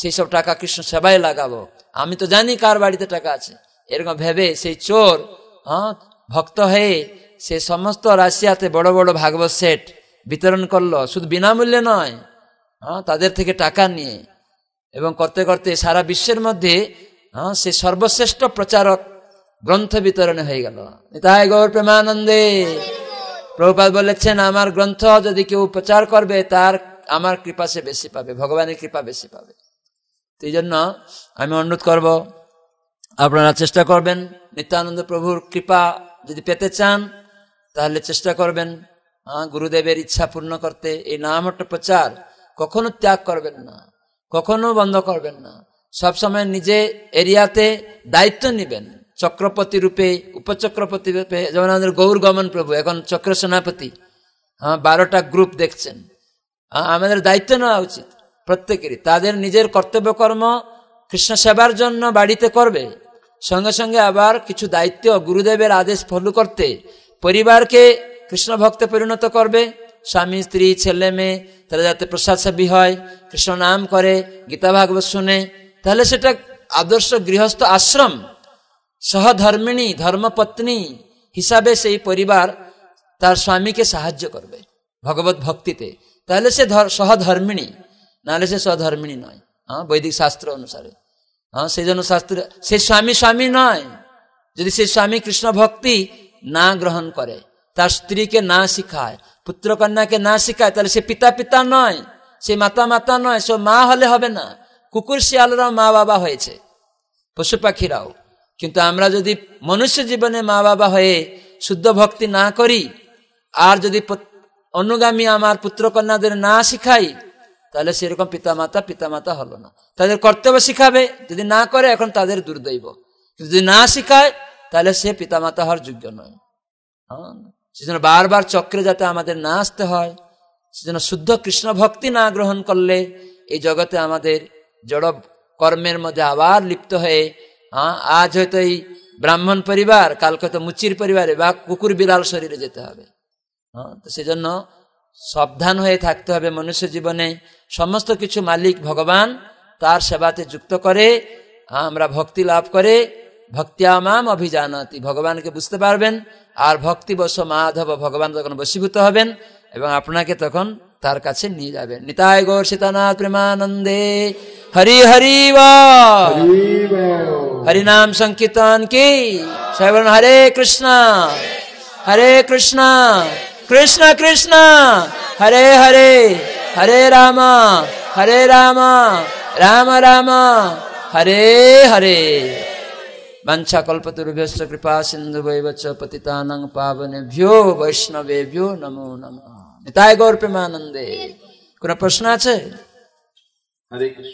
সেই সব টাকা কৃষ্ণ সেবায় লাগাবো আমি তো জানি কার বাড়িতে টাকা আছে এরকম ভেবে সেই চোর হ্যাঁ ভক্ত হয়ে সে সমস্ত রাশিয়াতে বড় বড় ভাগবত সেট বিতরণ করলো শুধু বিনামূল্যে নয় হ্যাঁ, তাদের থেকে টাকা নিয়ে এবং করতে করতে সারা বিশ্বের মধ্যে হ্যাঁ, সে সর্বশ্রেষ্ঠ প্রচারক গ্রন্থ বিতরণে হয়ে গেল তাই গৌর প্রেমানন্দে প্রভুপাত বলেছেন আমার গ্রন্থ যদি কেউ প্রচার করবে তার আমার কৃপা সে বেশি পাবে ভগবানের কৃপা বেশি পাবে এই জন্য আমি অনুরোধ করব আপনারা চেষ্টা করবেন নিত্যানন্দ প্রভুর কৃপা যদি পেতে চান তাহলে চেষ্টা করবেন হ্যাঁ, গুরুদেবের ইচ্ছা পূর্ণ করতে এই নামটা প্রচার কখনো ত্যাগ করবেন না কখনো বন্ধ করবেন না সবসময় নিজে এরিয়াতে দায়িত্ব নেবেন চক্রপতি রূপে উপচক্রপতি রূপে যেমন আমাদের গৌর গমন প্রভু এখন চক্র সেনাপতি হ্যাঁ বারোটা গ্রুপ দেখছেন হ্যাঁ, আমাদের দায়িত্ব নেওয়া উচিত প্রত্যেকেরই তাদের নিজের কর্তব্যকর্ম কৃষ্ণ সেবার জন্য বাড়িতে করবে সঙ্গে সঙ্গে আবার কিছু দায়িত্ব গুরুদেবের আদেশ ফলো করতে পরিবারকে কৃষ্ণ ভক্তে পরিণত করবে স্বামী স্ত্রী ছেলে মেয়ে তারা যাতে প্রসাদ সাবি হয় কৃষ্ণ নাম করে গীতা ভাগবত শুনে তাহলে সেটা আদর্শ গৃহস্থ আশ্রম সহধর্মিণী ধর্মপত্নী হিসাবে সেই পরিবার তার স্বামীকে সাহায্য করবে ভগবত ভক্তিতে তাহলে সে সহধর্মিণী নাহলে সে সহধর্মিণী নয় হ্যাঁ বৈদিক শাস্ত্র অনুসারে হ্যাঁ সেই জন্য শাস্ত্র সে স্বামী স্বামী নয় যদি সে স্বামী কৃষ্ণ ভক্তি না গ্রহণ করে তার স্ত্রীকে না শিখায় পুত্রকন্যাকে না শিখায় তাহলে সে পিতা পিতা নয় সে মাতা মাতা নয় সে মা হলে হবে না কুকুর শিয়ালরাও মা বাবা হয়েছে পশু পাখিরাও কিন্তু আমরা যদি মনুষ্য জীবনে মা বাবা হয়ে শুদ্ধ ভক্তি না করি আর যদি অনুগামী আমার পুত্রকন্যাদের না শিখাই তাহলে সেরকম পিতা মাতা পিতা মাতা হলো না তাদের কর্তব্য শিখাবে যদি না করে এখন তাদের দুর্দৈব যদি না শিখায় তাহলে সে পিতা মাতা হওয়ার যোগ্য নয় সেজন্য বারবার চক্রে যাতে আমাদের না আসতে হয় সেজন্য শুদ্ধ কৃষ্ণ ভক্তি না গ্রহণ করলে এই জগতে আমাদের জড় কর্মের মধ্যে আবার লিপ্ত হয়ে হ্যাঁ আজ হয়তো এই ব্রাহ্মণ পরিবার কালকে তো মুচির পরিবারে বা কুকুর বিড়াল শরীরে যেতে হবে হ্যাঁ তো সেজন্য সাবধান হয়ে থাকতে হবে মনুষ্য জীবনে সমস্ত কিছু মালিক ভগবান তার সেবাতে যুক্ত করে আমরা ভক্তি লাভ করে ভক্তি আমাম অভিজানাতি ভগবানকে বুঝতে পারবেন আর ভক্তিবশ মাধব ভগবান তখন বশীভূত হবেন এবং আপনাকে তখন তার কাছে নিয়ে যাবেন নিতায় গৌর সীতানাথ প্রেমানন্দে হরি হরি হরি নাম সংকীর্তন কি হরে কৃষ্ণ হরে কৃষ্ণ কৃষ্ণ কৃষ্ণ হরে হরে হরে রাম হরে রাম রাম রাম হরে হরে वंशाकल्पतुर्भ्यश्च कृपा सिंधु वैवच पतिता सिन्धुवैवच पतितानं वैष्णवे भ्यो नमो नमो निताय गौर प्रेमानन्दे कुन प्रश्न छ हरे